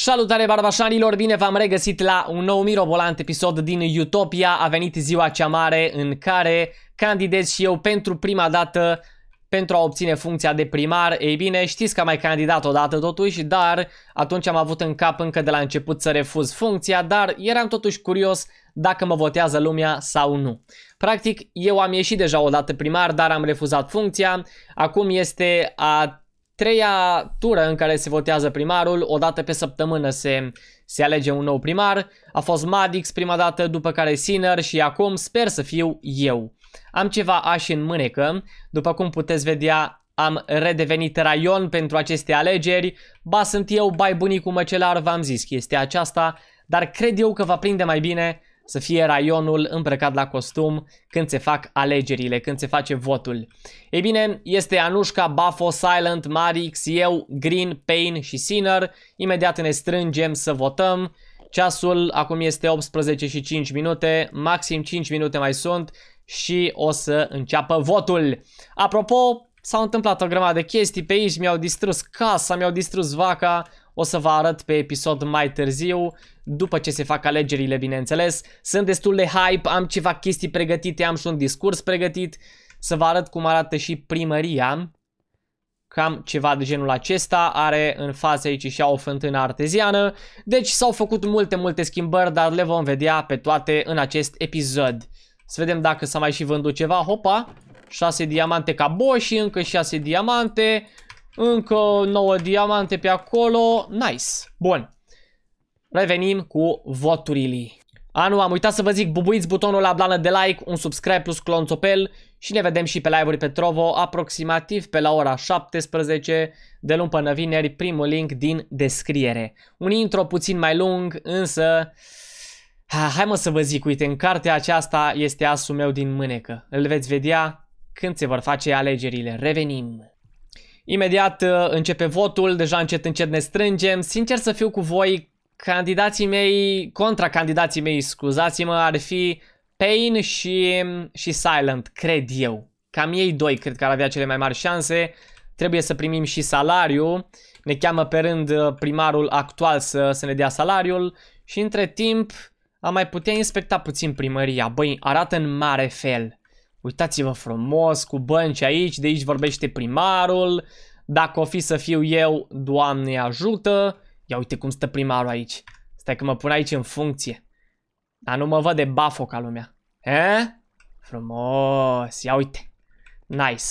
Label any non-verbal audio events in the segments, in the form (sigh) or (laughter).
Salutare barbașanilor, bine v-am regăsit la un nou mirobolant episod din Utopia. A venit ziua cea mare în care candidez și eu pentru prima dată pentru a obține funcția de primar. Ei bine, știți că am mai candidat odată totuși, dar atunci am avut în cap încă de la început să refuz funcția, dar eram totuși curios dacă mă votează lumea sau nu. Practic, eu am ieșit deja odată primar, dar am refuzat funcția. Acum este a treia tură în care se votează primarul, o dată pe săptămână se, se alege un nou primar, a fost Madix prima dată, după care Sinner și acum sper să fiu eu. Am ceva ași în mânecă, după cum puteți vedea am redevenit raion pentru aceste alegeri, ba sunt eu, bai bunicul măcelar, v-am zis chestia aceasta, dar cred eu că va prinde mai bine să fie raionul îmbrăcat la costum când se fac alegerile, când se face votul. Ei bine, este Anușca, Bafo, Silent, Marix, eu, Green, Payne și Sinner. Imediat ne strângem să votăm. Ceasul acum este 18 și 5 minute, maxim 5 minute mai sunt și o să înceapă votul. Apropo, s-au întâmplat o grămadă de chestii pe aici, mi-au distrus casa, mi-au distrus vaca, o să vă arăt pe episod mai târziu, după ce se fac alegerile, bineînțeles. Sunt destul de hype, am ceva chestii pregătite, am și un discurs pregătit, să vă arăt cum arată și primăria. Cam ceva de genul acesta, are în față aici și o fântână arteziană, deci s-au făcut multe, multe schimbări, dar le vom vedea pe toate în acest episod. Să vedem dacă s-a mai și vândut ceva, hopa, 6 diamante ca boșii, încă 6 diamante, încă 9 diamante pe acolo. Nice. Bun. Revenim cu voturile. A, nu, am uitat să vă zic, bubuiți butonul la blană de like, un subscribe plus clonțopel și ne vedem și pe live-uri pe Trovo, aproximativ pe la ora 17, de luni până vineri, primul link din descriere. Un intro puțin mai lung, însă... Ha, hai mă să vă zic, uite, în cartea aceasta este asul meu din mânecă. Îl veți vedea când se vor face alegerile. Revenim! Imediat uh, începe votul, deja încet încet ne strângem. Sincer să fiu cu voi, candidații mei, contra candidații mei, scuzați-mă, ar fi Pain și, și Silent, cred eu. Cam ei doi cred că ar avea cele mai mari șanse. Trebuie să primim și salariu. Ne cheamă pe rând uh, primarul actual să, să ne dea salariul. Și între timp am mai putea inspecta puțin primăria. Băi, arată în mare fel. Uitați-vă frumos, cu bănci aici, de aici vorbește primarul. Dacă o fi să fiu eu, Doamne ajută. Ia uite cum stă primarul aici. Stai că mă pun aici în funcție. Dar nu mă văd de bafo ca lumea. E? Frumos, ia uite. Nice.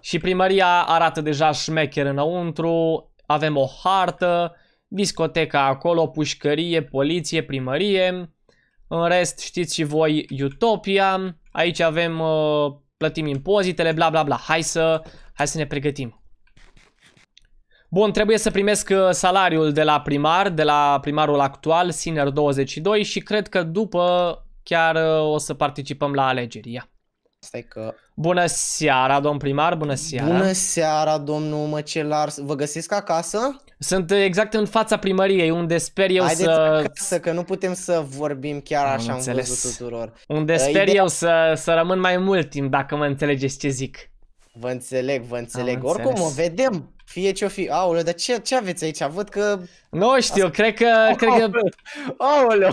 Și primăria arată deja șmecher înăuntru. Avem o hartă, discoteca acolo, pușcărie, poliție, primărie. În rest știți și voi Utopia. Aici avem, uh, plătim impozitele, bla bla bla. Hai să, hai să ne pregătim. Bun, trebuie să primesc uh, salariul de la primar, de la primarul actual, Siner 22 și cred că după chiar uh, o să participăm la alegeri. Ia. Stai că Bună seara, domn primar, bună seara. Bună seara, domnul măcelar. Vă găsesc acasă? Sunt uh, exact în fața primăriei, unde sper eu Haideți să... acasă, că nu putem să vorbim chiar am așa am înțeles. văzut tuturor. Unde uh, sper Ideea... eu să, să rămân mai mult timp, dacă mă înțelegeți ce zic. Vă înțeleg, vă înțeleg. Am Oricum, înțeles. o vedem. Fie ce-o fi. Aoleu, dar ce, ce aveți aici? Văd că... Nu știu, Asta... cred că... Cred că... Aoleu!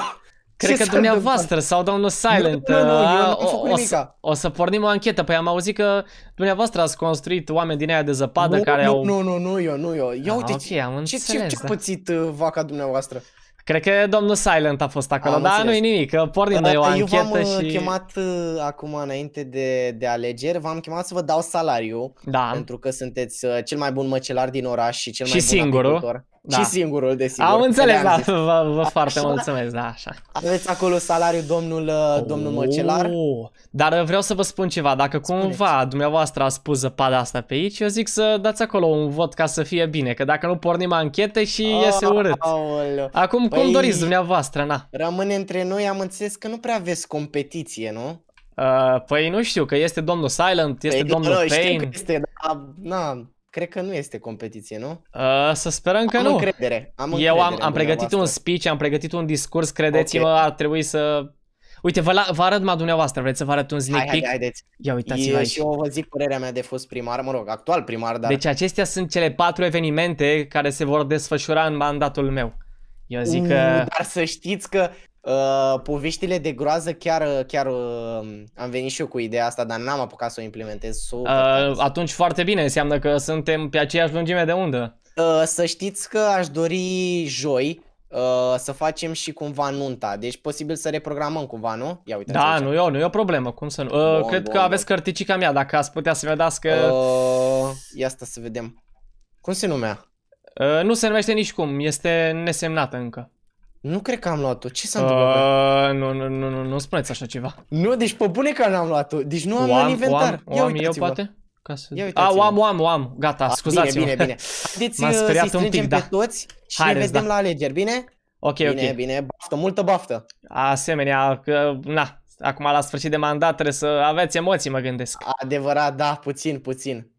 Cred că dumneavoastră sau domnul Silent nu, nu, nu, uh, a, o, o, să, o să pornim o anchetă. Păi am auzit că dumneavoastră ați construit oameni din aia de zăpadă nu, care nu, au... Nu, nu, nu eu, nu eu. Ia ah, uite okay, ce, am înțeles, ce, ce, ce da. pățit uh, vaca dumneavoastră. Cred că domnul Silent a fost acolo, am dar nu e nimic, că pornim păi noi o anchetă eu uh, v și... chemat uh, acum înainte de, de alegeri, v-am chemat să vă dau salariu, da. pentru că sunteți cel mai bun măcelar din oraș și cel și mai bun singurul. Da. Și singurul, desigur. Am înțeles, da, vă, vă, foarte mulțumesc, da, așa. Aveți acolo salariul domnul, uh, domnul măcelar. Oh, dar uh, vreau să vă spun ceva, dacă Spuneți. cumva dumneavoastră a spus zăpada asta pe aici, eu zic să dați acolo un vot ca să fie bine, că dacă nu pornim anchete și oh, iese urât. Aoleu. Acum, păi, cum doriți dumneavoastră, na? Rămâne între noi, am înțeles că nu prea aveți competiție, nu? Uh, păi nu știu, că este domnul Silent, păi este păi, domnul nu, Pain. Știu că este, da, na, Cred că nu este competiție, nu? Uh, să sperăm că am nu. Încredere. Am încredere. Eu am, am pregătit un speech, am pregătit un discurs, credeți-mă, okay. ar trebui să... Uite, vă, la, vă arăt ma dumneavoastră, vreți să vă arăt un sneak peek? Hai, hai, haideți. Ia uitați-vă aici. Și eu vă zic părerea mea de fost primar, mă rog, actual primar, dar... Deci acestea sunt cele patru evenimente care se vor desfășura în mandatul meu. Eu zic că... Uh, dar să știți că Uh, poveștile de groază chiar, uh, chiar uh, am venit și eu cu ideea asta, dar n-am apucat să o implementez. Super, uh, atunci foarte bine, înseamnă că suntem pe aceeași lungime de undă. Uh, să știți că aș dori joi uh, să facem și cumva nunta, deci posibil să reprogramăm cumva, nu? Ia uite Da, nu e, o, nu e o problemă, cum să nu? Uh, bon, cred bon, că bon. aveți cărticica mea, dacă ați putea să-mi dați că... Uh, ia să vedem. Cum se numea? Uh, nu se numește nici cum, este nesemnată încă. Nu cred că am luat-o. Ce s-a uh, întâmplat? Uh, nu, nu, nu, nu, nu spuneți așa ceva. Nu, deci pe bune că n-am luat-o. Deci nu am, am în inventar. O am, o eu, poate? Ca să... A, o am, o am, o am. Gata, A, ah, scuzați-mă. Bine, bine, bine. Haideți M-am să strângem un pic, da. pe da. toți și ne vedem da. la alegeri, bine? Ok, bine, ok. Bine, bine, baftă, multă baftă. Asemenea, că, na, acum la sfârșit de mandat trebuie să aveți emoții, mă gândesc. Adevărat, da, puțin, puțin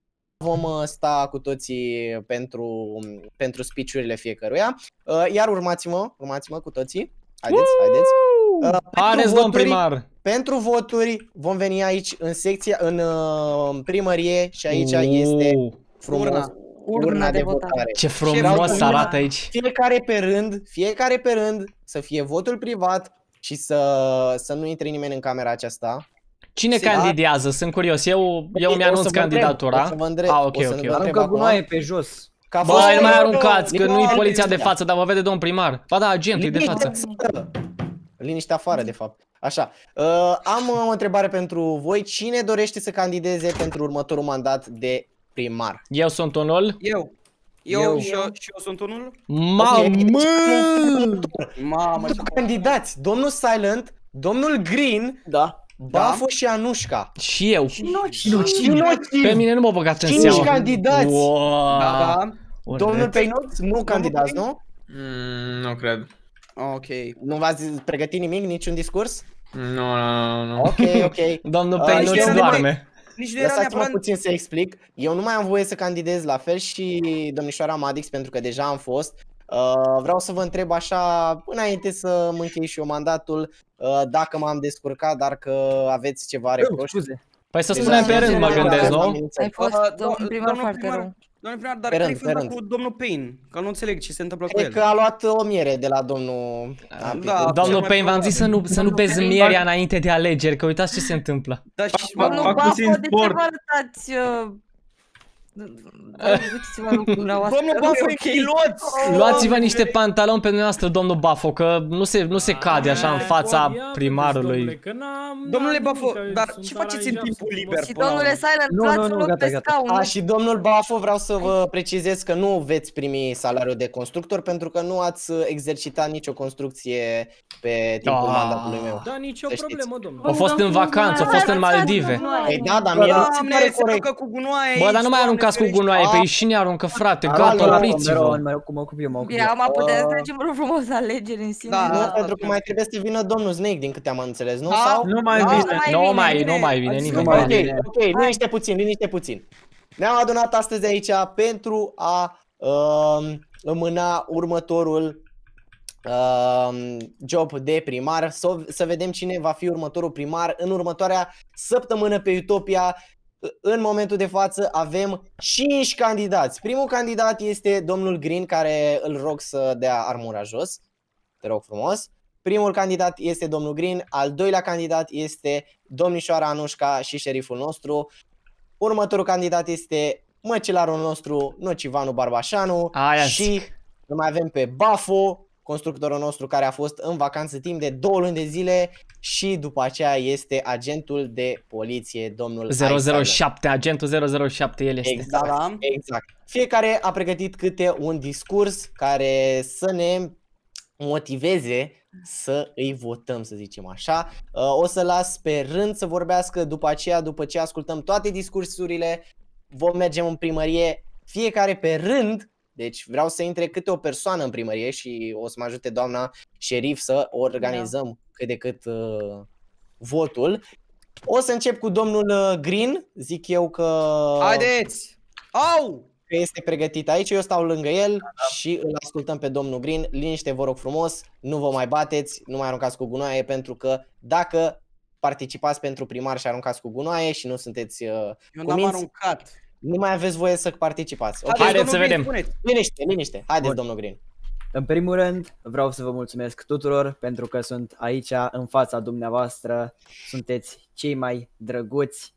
vom uh, sta cu toții pentru, um, pentru speech-urile fiecăruia. Uh, iar urmați-mă, urmați-mă cu toții. Haideți, Woo! haideți. Uh, haideți, domn primar! Pentru voturi vom veni aici în secția, în primărie și aici Uuu. este frumos. Urna. Urna, de, de votare. votare. Ce frumos urna, arată aici. Fiecare pe rând, fiecare pe rând, să fie votul privat și să, să nu intre nimeni în camera aceasta. Cine Se, candidează? Sunt curios. Eu, păi, eu mi-anunț candidatura. O îndrept, vă ok, Ah, ok, ok. Aruncă gunoaie pe jos. Ca Bă, nu mai aruncați, că nu-i poliția de față, dar vă vede domn primar. Ba da, agent, de față. Liniște afară, de fapt. Așa, uh, am o întrebare pentru voi. Cine dorește să candideze pentru următorul mandat de primar? Eu sunt unul. Eu. Eu, eu. Și, eu, și eu sunt unul. Mamă! Mamă! Candidați, domnul Silent, domnul Green, da. Da. Bafu și Anușca. Și eu. Și noi. Pe mine nu mă au băgat în seamă. Cinci candidați. Wow. Da. da. Urmeț. Domnul Peinot nu candidați, nu? Mm, nu cred. Ok. Nu v-ați pregătit nimic? Niciun discurs? Nu, nu, nu. Ok, ok. Domnul ah, Peinot uh, doarme. Nici nu era Lăsați-mă puțin să explic. Eu nu mai am voie să candidez la fel și domnișoara Madix pentru că deja am fost Uh, vreau să vă întreb așa, înainte să mă închei și eu mandatul, uh, dacă m-am descurcat, dar că aveți ceva reproș. Păi să deci spunem pe rând, mă gândesc, nu? Ai fost primar foarte Domnul primar, dar care-i faza cu domnul Payne? Că nu înțeleg ce se întâmplă cu el. că a luat o miere de la domnul... Da, domnul Payne, v-am zis să nu, să nu bezi mierea înainte de alegeri, că uitați ce se întâmplă. Da, și fac puțin sport. Uh, (laughs) Domnul Bafo e pilot! Luați-vă niște pantaloni pe noastră, domnul Bafo, că nu se, nu se cade așa în fața primarului. Domnule Bafo, dar ce faceți în timpul liber? Și domnule Silent, nu, loc pe scaun. A, și domnul Bafo, vreau să vă precizez că nu veți primi salariul de constructor pentru că nu ați exercitat nicio construcție pe timpul ah. mandatului meu. Da, nicio problemă, domnule. A fost în vacanță, a fost în Maldive. Ei păi da, dar mie nu ține corect. Bă, dar nu mai arunca aruncați cu gunoaie pe ei ah. și ne aruncă, frate, gata, opriți-vă. Mă ocup eu, mă ocup eu. Am puteți să trecem vreo frumos alegeri în sine. Da, pentru că mai trebuie să vină domnul Snake, din câte am înțeles, nu? Ah. Nu mai ah. vine. Nu mai, nu mai vine nimeni. Ok, ok, liniște puțin, liniște puțin. Ne-am adunat astăzi aici pentru a um, îmâna următorul um, job de primar, să vedem cine va fi următorul primar în următoarea săptămână pe Utopia în momentul de față avem 5 candidați. Primul candidat este domnul Green, care îl rog să dea armura jos. Te rog frumos. Primul candidat este domnul Green, al doilea candidat este domnișoara Anușca și șeriful nostru. Următorul candidat este măcelarul nostru, Nocivanu Barbașanu Aia și îl mai avem pe Bafo constructorul nostru care a fost în vacanță timp de două luni de zile și după aceea este agentul de poliție, domnul 007, Alexander. agentul 007 el este. Exact, da. exact. Fiecare a pregătit câte un discurs care să ne motiveze să îi votăm, să zicem așa. Uh, o să las pe rând să vorbească după aceea, după ce ascultăm toate discursurile, vom merge în primărie, fiecare pe rând deci vreau să intre câte o persoană în primărie și o să mă ajute doamna șerif să organizăm da. cât de cât uh, votul. O să încep cu domnul uh, Green, zic eu că... Haideți! Au! Că este pregătit aici, eu stau lângă el da, da. și îl ascultăm pe domnul Green. Liniște, vă rog frumos, nu vă mai bateți, nu mai aruncați cu gunoaie, pentru că dacă participați pentru primar și aruncați cu gunoaie și nu sunteți uh, Eu n-am aruncat. Nu mai aveți voie să participați. Okay. Haideți să vedem. Green, Liniște, liniște. Haideți, Bun. domnul Green. În primul rând, vreau să vă mulțumesc tuturor pentru că sunt aici în fața dumneavoastră. Sunteți cei mai drăguți.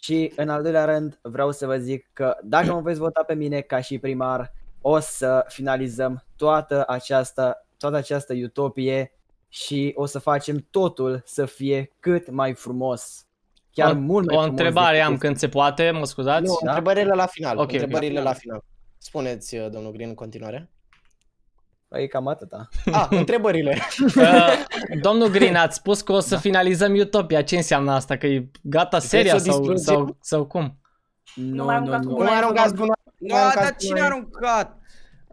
Și în al doilea rând, vreau să vă zic că dacă mă veți vota pe mine ca și primar, o să finalizăm toată această, toată această utopie și o să facem totul să fie cât mai frumos. Chiar o, mult mai O întrebare am când se poate, mă scuzați. Nu, da? întrebările la final. Okay, întrebările okay. la final. Spuneți, uh, domnul Green, în continuare. Păi cam atâta. A, ah, întrebările. (laughs) uh, domnul Green, ați spus că o să da. finalizăm Utopia. Ce înseamnă asta? Că e gata seria sau, sau, sau cum? Nu, nu, nu. Nu mai aruncați Nu, da, dar cine a aruncat?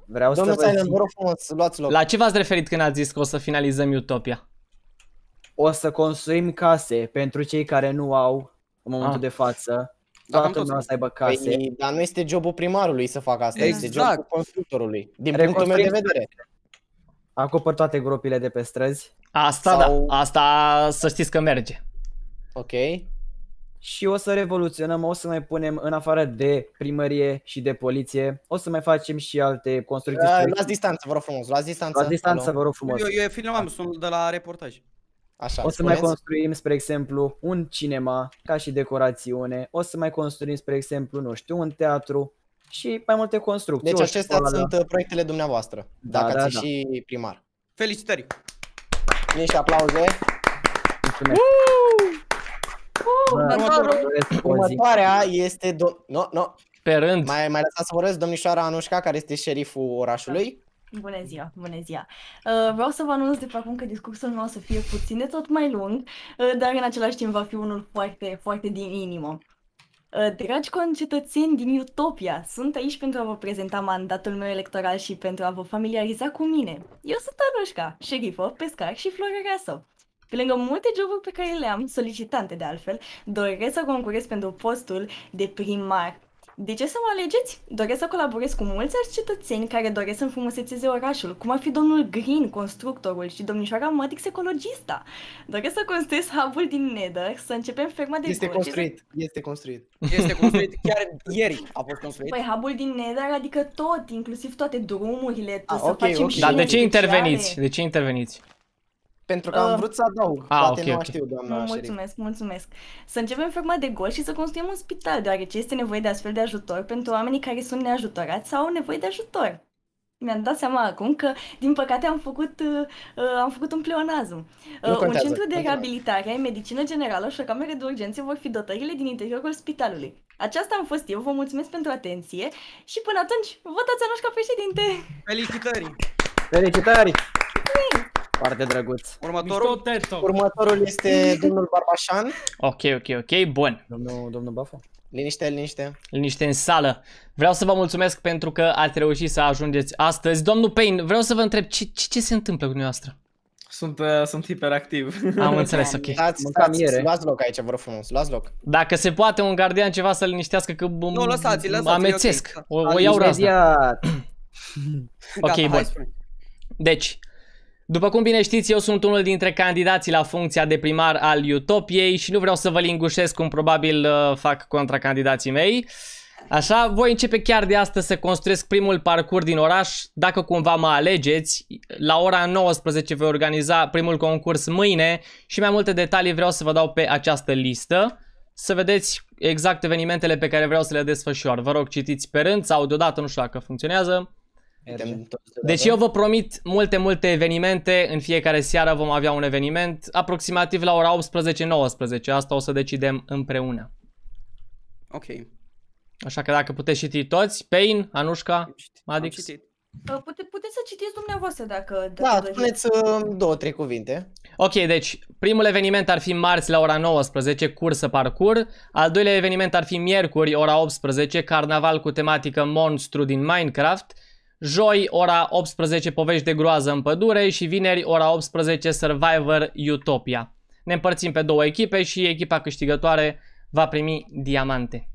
Vreau Domnul să vă Silent, vă rog frumos, luați loc. La ce v-ați referit când ați zis că o să finalizăm Utopia? o să construim case pentru cei care nu au în momentul ah. de față. Da, Toată lumea să aibă păi, case. Păi, dar nu este jobul primarului să facă asta, exact. este jobul constructorului, din punctul meu de vedere. Acopăr toate gropile de pe străzi. Asta, sau... da, asta să știți că merge. Ok. Și o să revoluționăm, o să mai punem în afară de primărie și de poliție, o să mai facem și alte construcții. Uh, da, luați distanță, vă rog frumos, luați distanță. Luați distanță, vă rog frumos. Eu, eu film ah. sunt de la reportaj. Așa, o să mai construim, spre exemplu, un cinema ca și decorațiune, o să mai construim, spre exemplu, nu știu, un teatru și mai multe construcții. Deci acestea școală. sunt da. proiectele dumneavoastră, da, dacă da, ați da. și primar. Felicitări! Niște aplauze! Mulțumesc! Uh! Uh! Următorul. Următoarea este... Do- no, no. Pe rând. Mai, mai lăsați să vorbesc domnișoara Anușca, care este șeriful orașului. Bună ziua, bună ziua! Uh, vreau să vă anunț de pe acum că discursul meu o să fie puțin de tot mai lung, uh, dar în același timp va fi unul foarte, foarte din inimă. Uh, dragi concetățeni din Utopia, sunt aici pentru a vă prezenta mandatul meu electoral și pentru a vă familiariza cu mine. Eu sunt Anușca, șerifă, pescar și florăreasă. Pe lângă multe joburi pe care le am, solicitante de altfel, doresc să concurez pentru postul de primar de ce să mă alegeți? Doresc să colaborez cu mulți alți cetățeni care doresc să înfrumusețeze orașul, cum ar fi domnul Green, constructorul, și domnișoara Matix, ecologista. Doresc să construiesc hub din Nether, să începem ferma de Este construit, să... este construit. Este construit, chiar ieri a fost construit. Păi hub din Nether, adică tot, inclusiv toate drumurile, tot, ah, să okay, facem okay. și Dar de ce interveniți? De ce interveniți? Pentru că am ah. vrut să adaug, Uh, poate okay, nu okay. știu, doamna Mulțumesc, șerif. mulțumesc. Să începem în forma de gol și să construim un spital, deoarece este nevoie de astfel de ajutor pentru oamenii care sunt neajutorați sau au nevoie de ajutor. Mi-am dat seama acum că, din păcate, am făcut, uh, am făcut un pleonazm. Uh, un centru de reabilitare, medicină generală și o cameră de urgență vor fi dotările din interiorul spitalului. Aceasta am fost eu, vă mulțumesc pentru atenție și până atunci, votați Anuș ca președinte! Felicitări! Felicitări! Felicitări! Foarte drăguț. Următorul? Următorul este domnul Barbașan. Ok, ok, ok, bun. Domnul, domnul Bafo. Liniște, liniște. Liniște în sală. Vreau să vă mulțumesc pentru că ați reușit să ajungeți astăzi. Domnul Payne, vreau să vă întreb, ce, ce, ce se întâmplă cu dumneavoastră? Sunt, uh, sunt hiperactiv. Am (laughs) înțeles, ok. Stați, stați, luați loc aici, vă rog frumos, luați loc. Dacă se poate un gardian ceva să-l liniștească, că nu, lăsați, lăsați, amețesc. Okay. O, o iau razna. ok, bun. Deci, după cum bine știți, eu sunt unul dintre candidații la funcția de primar al Utopiei și nu vreau să vă lingușesc cum probabil uh, fac contra candidații mei. Așa, voi începe chiar de astăzi să construiesc primul parcurs din oraș. Dacă cumva mă alegeți, la ora 19 voi organiza primul concurs mâine și mai multe detalii vreau să vă dau pe această listă. Să vedeți exact evenimentele pe care vreau să le desfășor. Vă rog, citiți pe rând sau deodată, nu știu dacă funcționează. Deci eu vă promit multe, multe evenimente. În fiecare seară vom avea un eveniment. Aproximativ la ora 18-19. Asta o să decidem împreună. Ok. Așa că dacă puteți citi toți, Pain, Anușca, Madix. Uh, pute, puteți să citiți dumneavoastră dacă... dacă da, spuneți uh, două, trei cuvinte. Ok, deci primul eveniment ar fi marți la ora 19, cursă parcur. Al doilea eveniment ar fi miercuri, ora 18, carnaval cu tematică monstru din Minecraft joi ora 18 povești de groază în pădure și vineri ora 18 Survivor Utopia. Ne împărțim pe două echipe și echipa câștigătoare va primi diamante.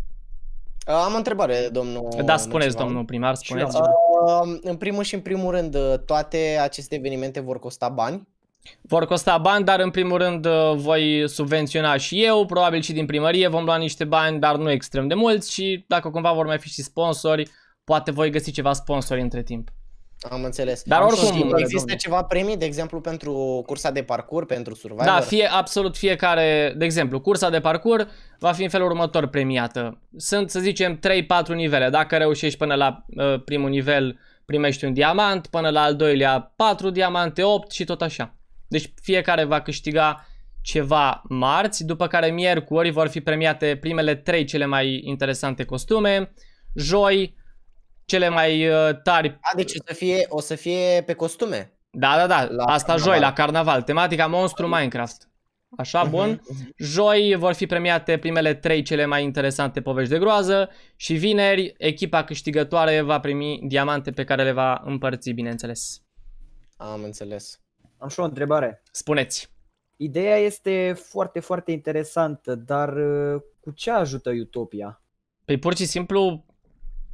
Uh, am o întrebare, domnul. Da, spuneți, Nocivan. domnul primar, spuneți. Uh, în primul și în primul rând, uh, toate aceste evenimente vor costa bani? Vor costa bani, dar în primul rând uh, voi subvenționa și eu, probabil și din primărie vom lua niște bani, dar nu extrem de mulți și dacă cumva vor mai fi și sponsori, poate voi găsi ceva sponsori între timp. Am înțeles. Dar Am oricum... Știi, există domnule. ceva premii, de exemplu, pentru cursa de parcur pentru Survivor? Da, fie absolut fiecare... De exemplu, cursa de parcur va fi în felul următor premiată. Sunt, să zicem, 3-4 nivele. Dacă reușești până la uh, primul nivel, primești un diamant, până la al doilea 4 diamante, 8 și tot așa. Deci fiecare va câștiga ceva marți, după care miercuri vor fi premiate primele 3 cele mai interesante costume, joi cele mai uh, tari. A, deci o să fie, o să fie pe costume. Da, da, da. La Asta carnaval. joi, la carnaval. Tematica Monstru Minecraft. Așa, mhm. bun. Joi vor fi premiate primele trei cele mai interesante povești de groază și vineri echipa câștigătoare va primi diamante pe care le va împărți, bineînțeles. Am înțeles. Am și o întrebare. Spuneți. Ideea este foarte, foarte interesantă, dar uh, cu ce ajută Utopia? Păi pur și simplu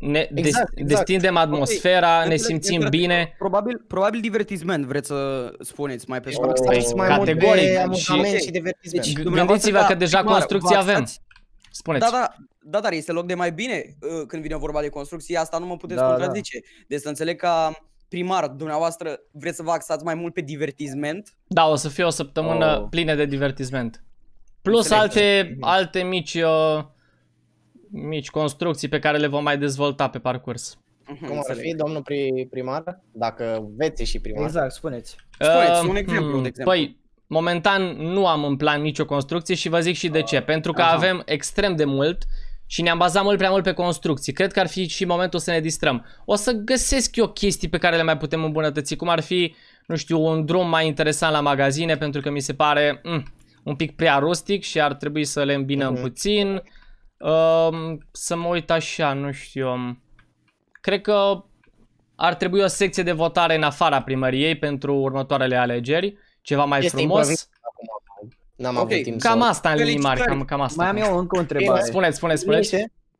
ne exact, des, exact. exact. destindem atmosfera, okay. ne simțim bine. Probabil, probabil divertisment vreți să spuneți mai pe scurt. Oh, categoric. de da, și, și divertisment. Deci, deci gândiți-vă că da, deja construcții avem. Spuneți. Da, da, da, dar este loc de mai bine uh, când vine vorba de construcție, asta nu mă puteți da, da. contrazice. Da. Deci să înțeleg ca primar, dumneavoastră, vreți să vă axați mai mult pe divertisment? Da, o să fie o săptămână oh. plină de divertisment. Plus înțeleg. alte, alte mici... Uh, mici construcții pe care le vom mai dezvolta pe parcurs. Mhm, cum ar fi, domnul primar, dacă veți și primar? Exact, spuneți. Spuneți, uh, un exemplu, hmm, de exemplu. Păi, momentan nu am în plan nicio construcție și vă zic și de ce. Ah, pentru că uh-huh. avem extrem de mult și ne-am bazat mult prea mult pe construcții. Cred că ar fi și momentul să ne distrăm. O să găsesc eu chestii pe care le mai putem îmbunătăți, cum ar fi, nu știu, un drum mai interesant la magazine, pentru că mi se pare mm, un pic prea rustic și ar trebui să le îmbinăm uh-huh. puțin să mă uit așa, nu știu. Cred că ar trebui o secție de votare în afara primăriei pentru următoarele alegeri. Ceva mai este frumos. N-am okay. avut timp cam să... asta în linii mari, cam, cam asta. Mai am eu încă o întrebare. Spune, spune, spune.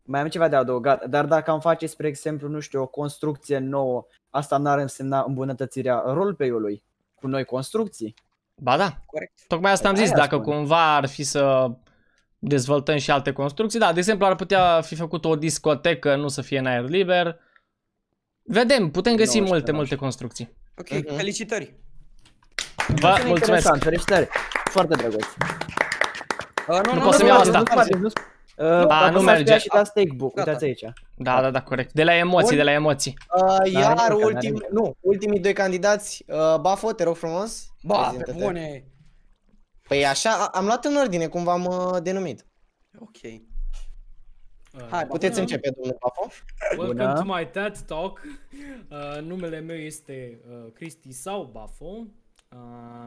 Mai am ceva de adăugat, dar dacă am face, spre exemplu, nu știu, o construcție nouă, asta n-ar însemna îmbunătățirea roleplay-ului cu noi construcții? Ba da, corect. Tocmai asta am păi zis, dacă spune. cumva ar fi să dezvoltăm și alte construcții. Da, de exemplu, ar putea fi făcut o discotecă, nu să fie în aer liber. Vedem, putem găsi 19, multe, multe construcții. Ok, uh-huh. felicitări! Vă mulțumesc! Felicitări! Foarte drăguț! Uh, nu, nu, nu pot să-mi iau asta. Uh, da, nu merge. Și da, aici. Da, da, da, corect. De la emoții, de la emoții. Uh, iar ultim, nu, ultimii doi candidați, uh, Bafo, te rog frumos. Ba, pe bune! Păi așa, am luat în ordine cum v-am uh, denumit. Ok. Hai, puteți bună. începe, domnul Papo. Welcome bună. to my TED Talk. Uh, numele meu este uh, Cristi sau Bafo. Uh,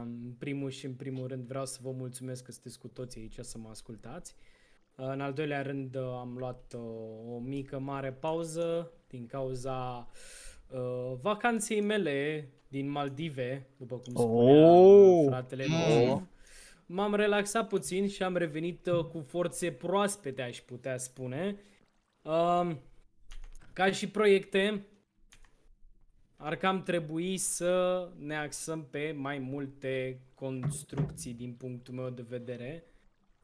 în primul și în primul rând vreau să vă mulțumesc că sunteți cu toții aici să mă ascultați. Uh, în al doilea rând uh, am luat uh, o mică mare pauză din cauza uh, vacanței mele din Maldive, după cum spunea oh. fratele meu. Oh m-am relaxat puțin și am revenit uh, cu forțe proaspete, aș putea spune. Uh, ca și proiecte, ar cam trebui să ne axăm pe mai multe construcții din punctul meu de vedere,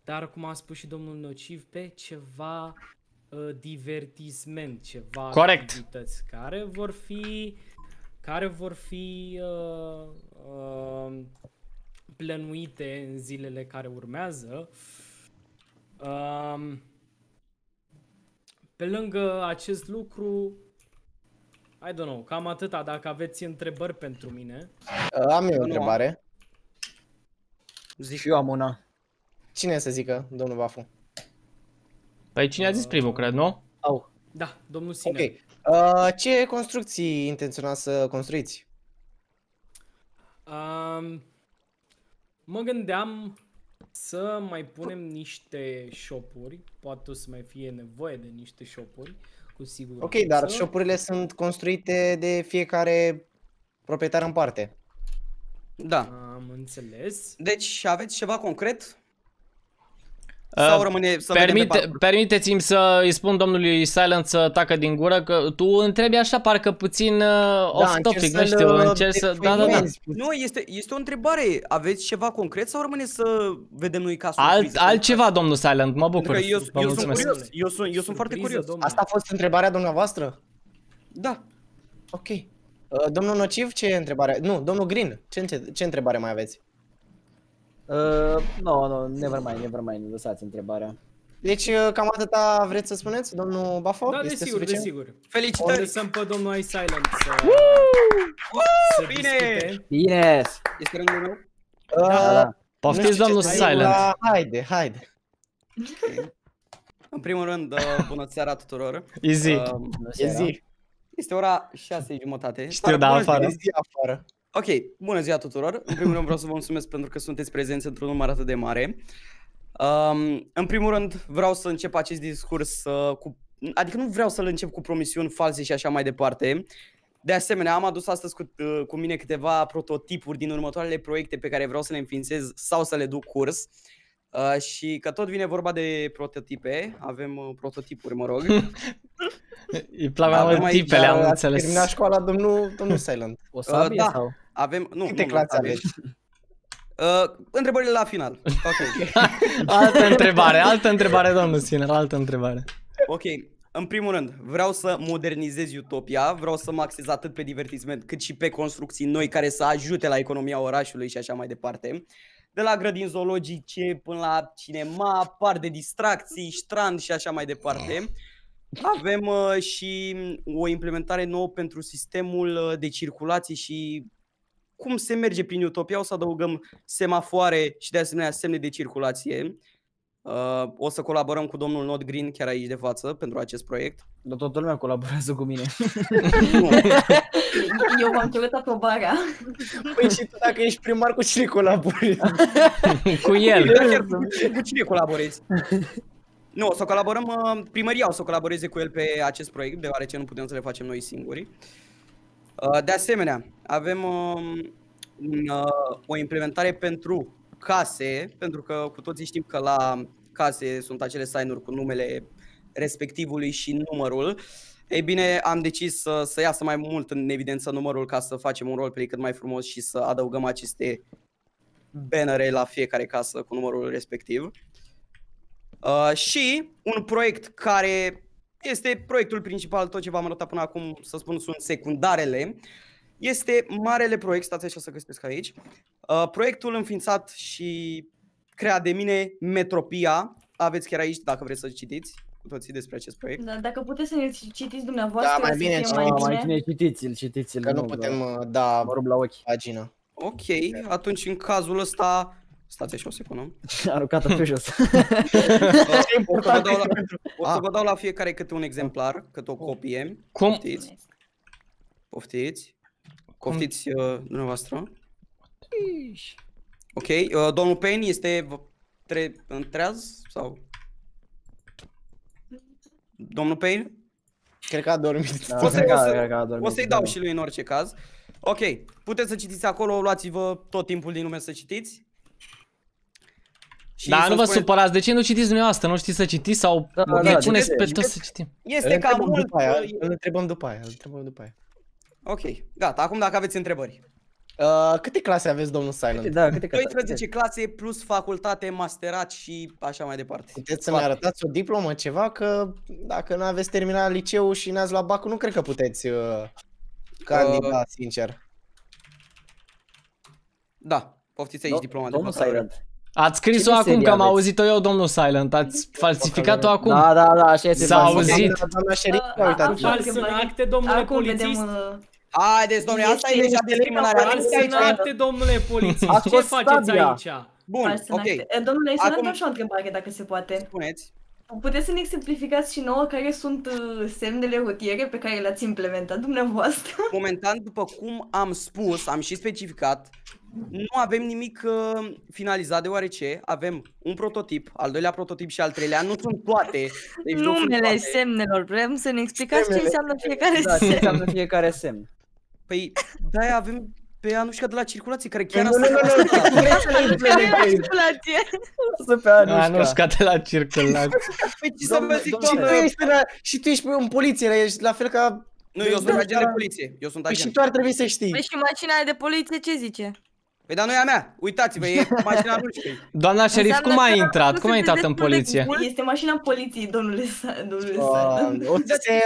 dar cum a spus și domnul Nociv, pe ceva uh, divertisment, ceva Correct. activități care vor fi care vor fi uh, uh, plănuite în zilele care urmează. Um, pe lângă acest lucru, I don't know, cam atâta dacă aveți întrebări pentru mine. Uh, am eu o întrebare. Zic eu am una. Cine să zică, domnul Bafu? Păi cine a zis uh. primul, cred, nu? Au. Da, domnul Sine. Ok. Uh, ce construcții intenționați să construiți? Um, Mă gândeam să mai punem niște shopuri, poate o să mai fie nevoie de niște shopuri, cu siguranță. Ok, dar shopurile sunt construite de fiecare proprietar în parte. Da. Am înțeles. Deci aveți ceva concret? Sau ă, rămâne, să Permite, Permiteți-mi să îi spun domnului Silent să tacă din gură că tu întrebi așa parcă puțin uh, off topic, nu știu, încerc să... Da, da, da. Nu, este, este o întrebare. Aveți ceva concret sau rămâne să vedem noi casul? Alt, altceva, domnul Silent, mă bucur. Eu, eu, eu sunt curios, eu sunt, eu sunt foarte curios. Domnule. Asta a fost întrebarea dumneavoastră? Da. Ok. Uh, domnul Nociv, ce întrebare? Nu, domnul Green, ce, ce întrebare mai aveți? nu, uh, no, no, never mind, never mind, lăsați întrebarea. Deci uh, cam atâta vreți să spuneți, domnul Bafo? Da, desigur, suficient? desigur. Felicitări! O lăsăm pe domnul Ice Silent să, Woo! Woo! să Bine! Discute. Este rândul meu? Da, uh, da, da. Poftiți domnul Silent! La... Haide, haide! Okay. În primul rând, uh, bună seara tuturor! Easy! Uh, Easy! Este ora 6 jumătate. Știu, da, afară. Zi afară. Ok, bună ziua tuturor! În primul rând vreau să vă mulțumesc pentru că sunteți prezenți într-un număr atât de mare. Um, în primul rând vreau să încep acest discurs uh, cu... Adică nu vreau să-l încep cu promisiuni false și așa mai departe. De asemenea, am adus astăzi cu, uh, cu mine câteva prototipuri din următoarele proiecte pe care vreau să le înființez sau să le duc curs. Uh, și că tot vine vorba de prototipe, avem uh, prototipuri, mă rog. Îi plac mai mult tipele, am uh, înțeles. Terminat școala, domnul, domnul Silent. O să uh, da. sau? Avem... Nu, Câte nu, clase nu, aveți? (laughs) Uh, întrebările la final. Okay. (laughs) altă întrebare, altă întrebare, domnul Siner, altă întrebare. Ok, în primul rând, vreau să modernizez Utopia, vreau să mă axez atât pe divertisment cât și pe construcții noi care să ajute la economia orașului și așa mai departe. De la grădini zoologice până la cinema, par de distracții, strand și așa mai departe. Avem uh, și o implementare nouă pentru sistemul uh, de circulație și cum se merge prin Utopia, o să adăugăm semafoare și de asemenea semne de circulație. Uh, o să colaborăm cu domnul Not Green chiar aici de față pentru acest proiect. Dar toată lumea colaborează cu mine. (laughs) Eu v-am cerut aprobarea. Păi și tu dacă ești primar, cu cine colaborezi? (laughs) cu el. cu cine colaborezi? Nu, o să colaborăm, uh, primăria o să colaboreze cu el pe acest proiect, deoarece nu putem să le facem noi singuri. Uh, Uh, de asemenea, avem um, uh, o implementare pentru case, pentru că cu toții știm că la case sunt acele sign-uri cu numele respectivului și numărul. Ei bine, am decis să, să iasă mai mult în evidență numărul ca să facem un roleplay cât mai frumos și să adăugăm aceste bannere la fiecare casă cu numărul respectiv. Uh, și un proiect care este proiectul principal, tot ce v-am arătat până acum, să spun, sunt secundarele. Este marele proiect, stați așa să găsesc aici, uh, proiectul înființat și creat de mine, Metropia. Aveți chiar aici, dacă vreți să citiți cu toții despre acest proiect. Da, dacă puteți să ne citiți dumneavoastră, da, mai bine, să mai, bine. mai bine citiți-l, citiți-l. Că nu, nu putem da da rog la ochi. pagina. Ok, atunci în cazul ăsta Stați așa o secundă. A aruncat-o pe jos. (laughs) o să, vă dau la, o să ah. vă dau la fiecare câte un exemplar, cât o copie. Cum? Poftiți. Poftiți. Poftiți uh, dumneavoastră. Ok, uh, domnul Payne este tre treaz sau? Domnul Payne? Cred că a dormit. Da, o să, că, să, i dau da. și lui în orice caz. Ok, puteți să citiți acolo, luați-vă tot timpul din lume să citiți. Și Dar nu vă spuneți... supărați, de ce nu citiți dumneavoastră? Nu știți să citiți sau da, da, da, puneți pe toți să citim? Este cam mult... Aia, uh, îl întrebăm după aia, îl întrebăm după aia. Ok, gata, acum dacă aveți întrebări. Uh, câte clase aveți, domnul Silent? Da, câte clase? 12 clase plus facultate, masterat și așa mai departe. Puteți să ne arătați o diplomă, ceva, că dacă nu aveți terminat liceul și n-ați luat bacul, nu cred că puteți uh, candida, uh, sincer. Da, poftiți aici Do diploma. Domnul Silent, Ați scris-o acum, că am auzit-o eu, domnul Silent. Ați falsificat-o acum? Da, da, da, așa este. S-a auzit. Doamna șerif, uitați. acte, domnule polițist. Haideți, domnule, asta e deja discriminarea. în acte, domnule polițist. Ce faceți aici? Bun, ok. Eh, domnule, să ne așa o întrebare, dacă se poate. Spuneți. Puteți să ne exemplificați și nouă care sunt uh, semnele rutiere pe care le-ați implementat dumneavoastră? Momentan, după cum am spus, am și specificat, nu avem nimic uh, finalizat deoarece avem un prototip, al doilea prototip și al treilea. Nu sunt toate. Deci Numele nu toate. semnelor. Vrem să ne explicați Semnele. ce înseamnă fiecare da, semn. ce înseamnă fiecare semn. Păi da, avem pe Anușca de la circulație, care chiar asta... Nu, nu, să pe Anușca. Anușca de la circulație. Păi ce să vă zic, Și tu ești, în poliție, ești la fel ca... Nu, eu sunt agent de poliție. Eu sunt păi agent. Și tu ar trebui să știi. Păi și mașina de poliție ce zice? Păi dar nu e a mea, uitați-vă, e (laughs) mașina rușcă Doamna șerif, cum a intrat? Cum a intrat în poliție? Este mașina poliției, domnule, Sa domnule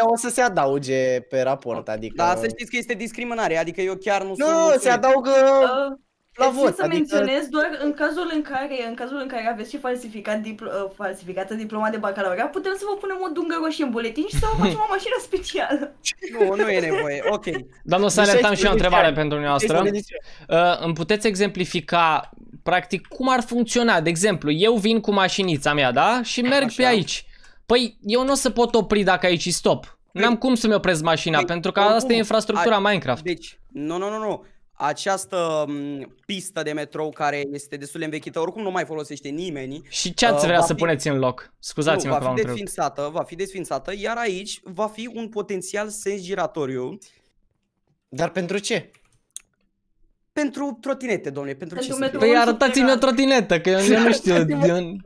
o, să se, adauge pe raport, da, adică... Da, să știți că este discriminare, adică eu chiar nu, nu sunt... Nu, se adaugă... Uh, la vot. Adică... să menționez doar în cazul în care, în cazul în care aveți și falsificat diplo- uh, falsificată diploma de bacalaureat, putem să vă punem o dungă roșie în buletin și să vă facem o mașină specială. (laughs) Nu, nu e nevoie. Ok. să deci Salet, am și o întrebare pentru dumneavoastră. Uh, îmi puteți exemplifica practic cum ar funcționa? De exemplu, eu vin cu mașinița mea, da? Și merg Așa. pe aici. Păi eu nu o să pot opri dacă aici stop. N-am păi, cum să-mi opresc mașina, păi, pentru că asta e infrastructura Minecraft. Deci, nu, nu, nu, nu această pistă de metrou care este destul de învechită, oricum nu mai folosește nimeni. Și ce ați uh, vrea să fi... puneți în loc? Scuzați-mă nu, va fi desfințată, va fi desfințată, iar aici va fi un potențial sens giratoriu. Dar pentru ce? Pentru trotinete, domnule, pentru, pentru ce? Păi arătați-mi o trotinetă, că eu nu (laughs) știu.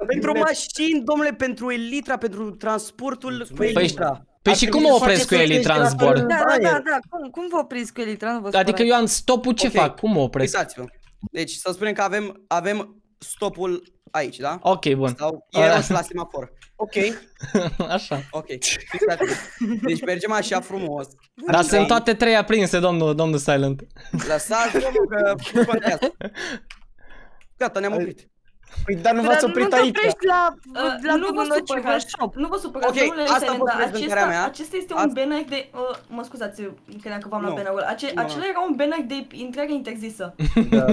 Pentru mașini, domnule, pentru elitra, pentru transportul Mulțumesc. cu elitra. Păi, Păi și cum mă opresc cu Elitransport? Da, da, da, da, cum, cum vă opresc cu Elitransport? Adică eu am stopul, ce okay. fac? Cum mă opresc? Uitați-vă. Deci să spunem că avem, avem stopul aici, da? Ok, bun. Sau e la semafor. Ok. (laughs) Așa. Ok. Deci mergem așa frumos. Dar sunt toate trei aprinse, domnul, domnul Silent. Lăsați, domnul, că (laughs) Gata, ne-am oprit. Păi, dar nu păi, v-ați oprit aici. Uh, păi, nu vă supărați. okay, domnule asta dar acesta, mea. acesta este asta... un banner de... Uh, mă scuzați, credeam că v-am luat banner-ul. Ace no. Acela era un banner de intrare interzisă. (laughs) Da.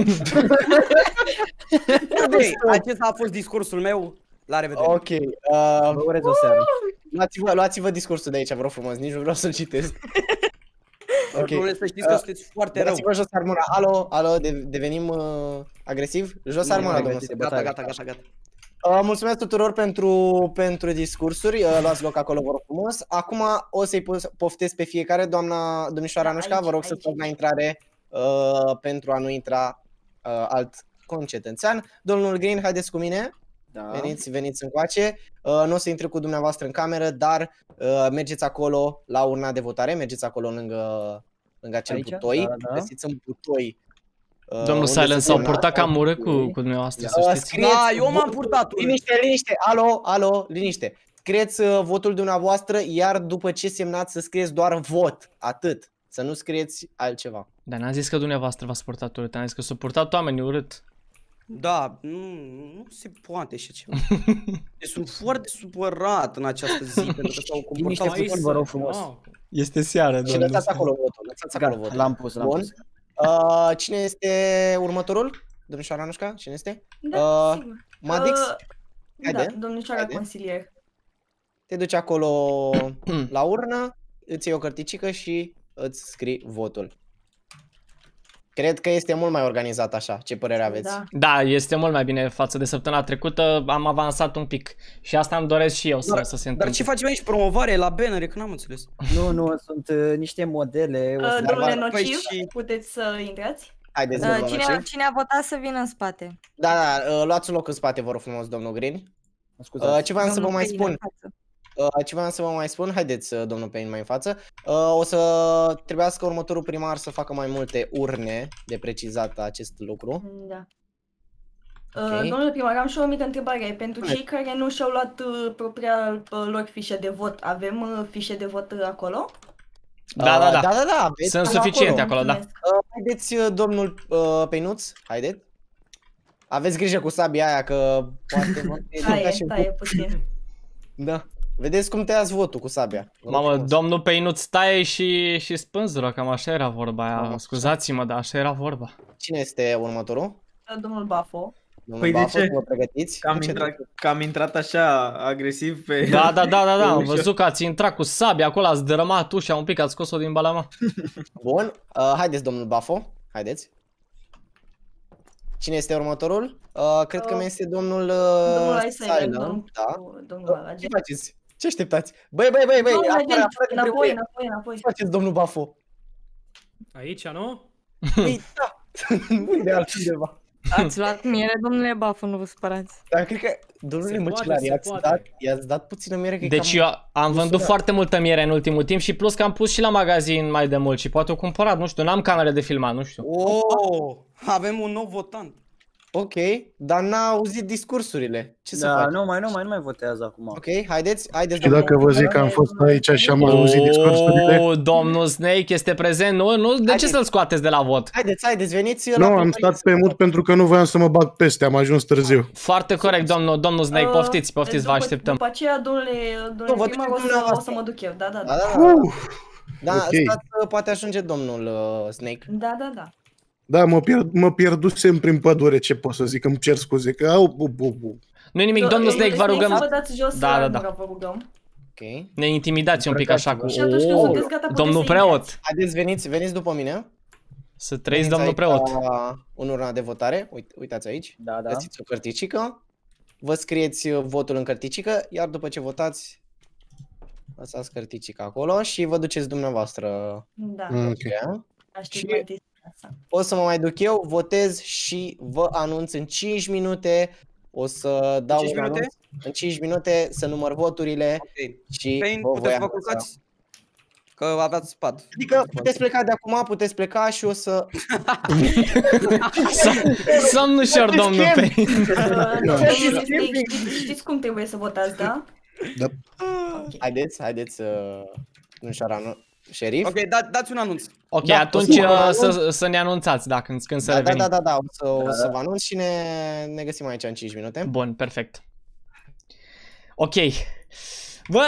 (laughs) okay, acesta a fost discursul meu. La revedere. Ok, uh, vă urez o seară. Luați-vă, luați-vă discursul de aici, vă rog frumos, nici nu vreau să-l citesc. (laughs) Okay. Domnule, să știți că uh, sunteți foarte rău. Dați-vă jos armura. Alo, alo, de devenim uh, agresiv? Jos armura, domnule. Gata, gata, gata, gata. Uh, mulțumesc tuturor pentru, pentru discursuri, uh, luați loc acolo, vă rog frumos. Acum o să-i poftesc pe fiecare, doamna domnișoara Anușca, vă rog să fac la intrare uh, pentru a nu intra uh, alt concetățean. Domnul Green, haideți cu mine. Da. Veniți, veniți încoace. Uh, nu o să intru cu dumneavoastră în cameră, dar uh, mergeți acolo la urna de votare, mergeți acolo lângă, lângă acel Aici? butoi, da, da. da. găsiți un butoi uh, Domnul Silent s-au purtat cam urât cu, cu dumneavoastră, să știți. da, eu m-am purtat Liniște, liniște, alo, alo, liniște. Scrieți uh, votul dumneavoastră, iar după ce semnați să scrieți doar vot, atât. Să nu scrieți altceva. Dar n-am zis că dumneavoastră v-ați purtat urât, am zis că s-au purtat oamenii urât. Da, nu, nu se poate așa ceva. Deci (laughs) sunt foarte supărat în această zi (laughs) pentru că s-au comportat Liniște vă rog frumos. Wow. Este seară, Și lăsați acolo votul, lăsați acolo votul. L-am pus, l-am Bun. pus. Uh, cine este următorul? Domnișoara Anușca, cine este? Da, uh, sigur. Madix? Uh, Haide. Da, domnișoara Haide. consilier. Te duci acolo (clears throat) la urnă, îți iei o cărticică și îți scrii votul. Cred că este mult mai organizat așa, ce părere da. aveți? Da. da, este mult mai bine față de săptămâna trecută, am avansat un pic și asta îmi doresc și eu dar, să, să se întâmple. Dar ce facem aici, promovare la bannere, că n-am înțeles. Nu, nu, sunt uh, niște modele. Uh, domnule Nociv, și... puteți să intrați? Haideți, uh, cine, a, cine a votat să vină în spate? Da, da, uh, luați un loc în spate, vă rog frumos, domnul Green. Uh, ce vreau să vă mai spun? Uh, ce vreau să vă mai spun, haideți, uh, domnul Payne, mai în față. Uh, o să trebuiască următorul primar să facă mai multe urne de precizat acest lucru. Mm, da. Uh, okay. Uh, domnule primar, am și o mică întrebare. Pentru cei care nu și-au luat uh, propria uh, lor fișe de vot, avem uh, fișe de vot uh, acolo? Da, da, da. da, da, da aveți Sunt suficiente acolo, acolo da. Uh, haideți, domnul uh, Peinuț, haideți. Aveți grijă cu sabia aia, că poate... (laughs) Taie, taie puțin. Da. Vedeți cum te-ați votul cu sabia. Mamă, domnul Peinuț taie și, și spânzură, cam așa era vorba aia. Scuzați-mă, dar așa era vorba. Cine este următorul? Da, domnul Bafo. Domnul păi Bafo, de ce? Vă pregătiți? Cam ce intrat, că intrat așa agresiv pe... Da, da, da, da, da, (laughs) am văzut că ați intrat cu sabia acolo, ați dărâmat ușa un pic, ați scos-o din balama. (laughs) Bun, uh, haideți domnul Bafo, haideți. Cine este următorul? Uh, cred uh, că mi este domnul... Uh, domnul Silent, da. Domnul, domnul Ce faceți? Ce așteptați? Băi, băi, băi, băi, no, apără, deci, înapoi, înapoi, Ce Faceți domnul Bafo. Aici, nu? Ei, păi, da. (laughs) de altundeva? Ați luat miere, domnule Bafu, nu vă supărați. Dar cred că, domnule Măcilar, i-ați dat, i-ați dat puțină miere. Că deci cam... eu am vândut foarte multă miere în ultimul timp și plus că am pus și la magazin mai de mult și poate o cumpărat, nu știu, n-am camere de filmat, nu știu. Oh, avem un nou votant. Ok, dar n-a auzit discursurile. Ce da, să nu mai, nu mai, nu mai votează acum. Ok, haideți, haideți. Și dacă vă zic că am fost aici și am auzit discursurile... Oh, domnul Snake este prezent, nu? nu? De haideți. ce să-l scoateți de la vot? Haideți, haideți, veniți Nu, am stat pe mult pentru că nu voiam să mă bag peste, am ajuns târziu. Foarte corect, domnul, domnul Snake, uh, poftiți, poftiți, vă așteptăm. După aceea, domnule, domnule o să, mă duc eu, da, da, da. Da, okay. stați, poate ajunge domnul uh, Snake. Da, da, da. Da, mă, pierd, mă pierdusem prin pădure, ce pot să zic, îmi cer scuze, că au... Bu, bu, bu. nu nimic, domnul Snake, vă rugăm... Vă dați jos da, da, da. vă rugăm. Okay. Ne intimidați un pic așa cu... Și atunci când oh, sunteți gata, domnul preot! Haideți, veniți, veniți după mine. Să trăiți, domnul preot. Un urna de votare, Uite, uitați aici. Da, da. Găsiți o cărticică, vă scrieți uh, votul în cărticică, iar după ce votați, lăsați cărticica acolo și vă duceți dumneavoastră. Da. Mm, okay. Aștept. și o să mă mai duc eu, votez și vă anunț în 5 minute. O să dau 5 minute? în 5 minute, să număr voturile okay. și Pain, vă puteți vă Că aveați spad. Adică puteți pleca de acum, puteți pleca și o să... Sam nu și-ar domnul pe... (laughs) Știți cum trebuie să votați, da? Da. Haideți, haideți să... Nu șara, nu șerif. Ok, da, dați un anunț. Ok, da, atunci să, da, da, uh, da. să, să ne anunțați da, când, când să da, revenim. Da, da, da, da, o să, o să vă anunț și ne, ne găsim aici în 5 minute. Bun, perfect. Ok. Bă,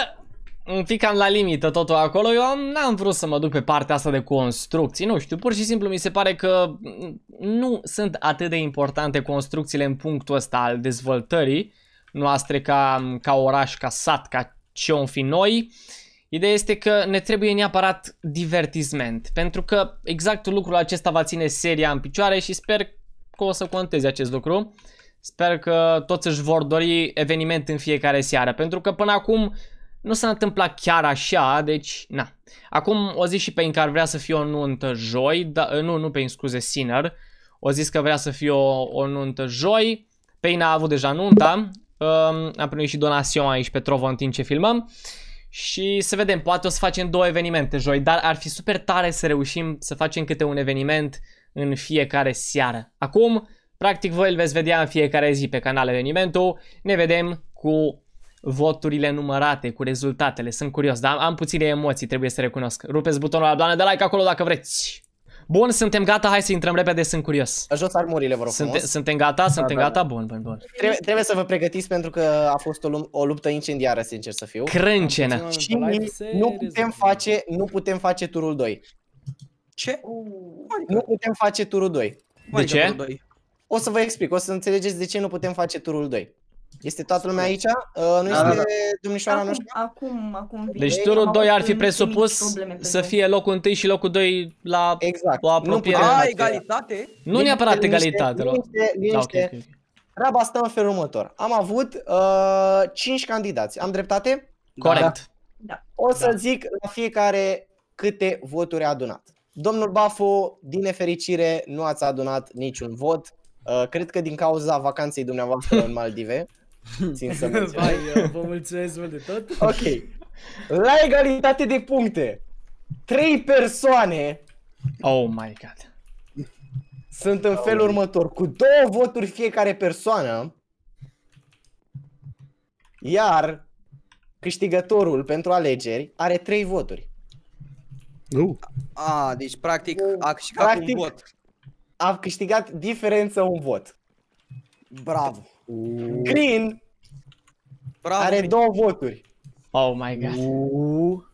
un pic cam la limită totul acolo. Eu n-am vrut să mă duc pe partea asta de construcții, nu știu, pur și simplu mi se pare că nu sunt atât de importante construcțiile în punctul ăsta al dezvoltării noastre ca, ca oraș, ca sat, ca ce om fi noi. Uh, Ideea este că ne trebuie neapărat divertisment, pentru că exact lucrul acesta va ține seria în picioare și sper că o să conteze acest lucru. Sper că toți își vor dori eveniment în fiecare seară, pentru că până acum nu s-a întâmplat chiar așa, deci na. Acum o zis și pe că ar vrea să fie o nuntă joi, da, nu, nu pe scuze, Sinner, o zis că vrea să fie o, o nuntă joi, pe a avut deja nunta, um, a primit și donațion aici pe Trovo în timp ce filmăm. Uh, și să vedem, poate o să facem două evenimente joi, dar ar fi super tare să reușim să facem câte un eveniment în fiecare seară. Acum, practic voi îl veți vedea în fiecare zi pe canal evenimentul, ne vedem cu voturile numărate, cu rezultatele, sunt curios, dar am puține emoții, trebuie să recunosc. Rupeți butonul la blană de like acolo dacă vreți! Bun, suntem gata, hai să intrăm repede, sunt curios. Jos armurile, vă rog Sunte, Suntem gata, da, suntem da, gata, bun, bun, bun. Trebuie, trebuie să vă pregătiți pentru că a fost o, o luptă incendiară, sincer să fiu. Crâncenă. Și nu putem face, nu putem face turul 2. Ce? Nu putem face turul 2. De ce? O să vă explic, o să înțelegeți de ce nu putem face turul 2. Este toată lumea aici? Uh, nu este da, da. da. domnișoara acum, noastră? Acum, acum. Vine. Deci turul 2 ar fi presupus să fie locul 1 și locul 2 la exact. o apropiere. Nu, a, egalitate? Nu liniște, neapărat egalitate. Liniște, liniște. Da, okay, okay. Treaba asta în felul următor. Am avut uh, 5 candidați. Am dreptate? Corect. Da. da. O să da. zic la fiecare câte voturi a adunat. Domnul Bafu, din nefericire, nu ați adunat niciun vot. Uh, cred că din cauza vacanței dumneavoastră în Maldive, (laughs) țin să Vai, vă mulțumesc mult de tot. Ok. La egalitate de puncte, trei persoane Oh my god. Sunt în felul următor, cu două voturi fiecare persoană, iar câștigătorul pentru alegeri are trei voturi. Uh. A, deci practic uh. a câștigat practic, un vot a câștigat diferență un vot. Bravo. Green Bravo. are două voturi. Oh my god. Uuu.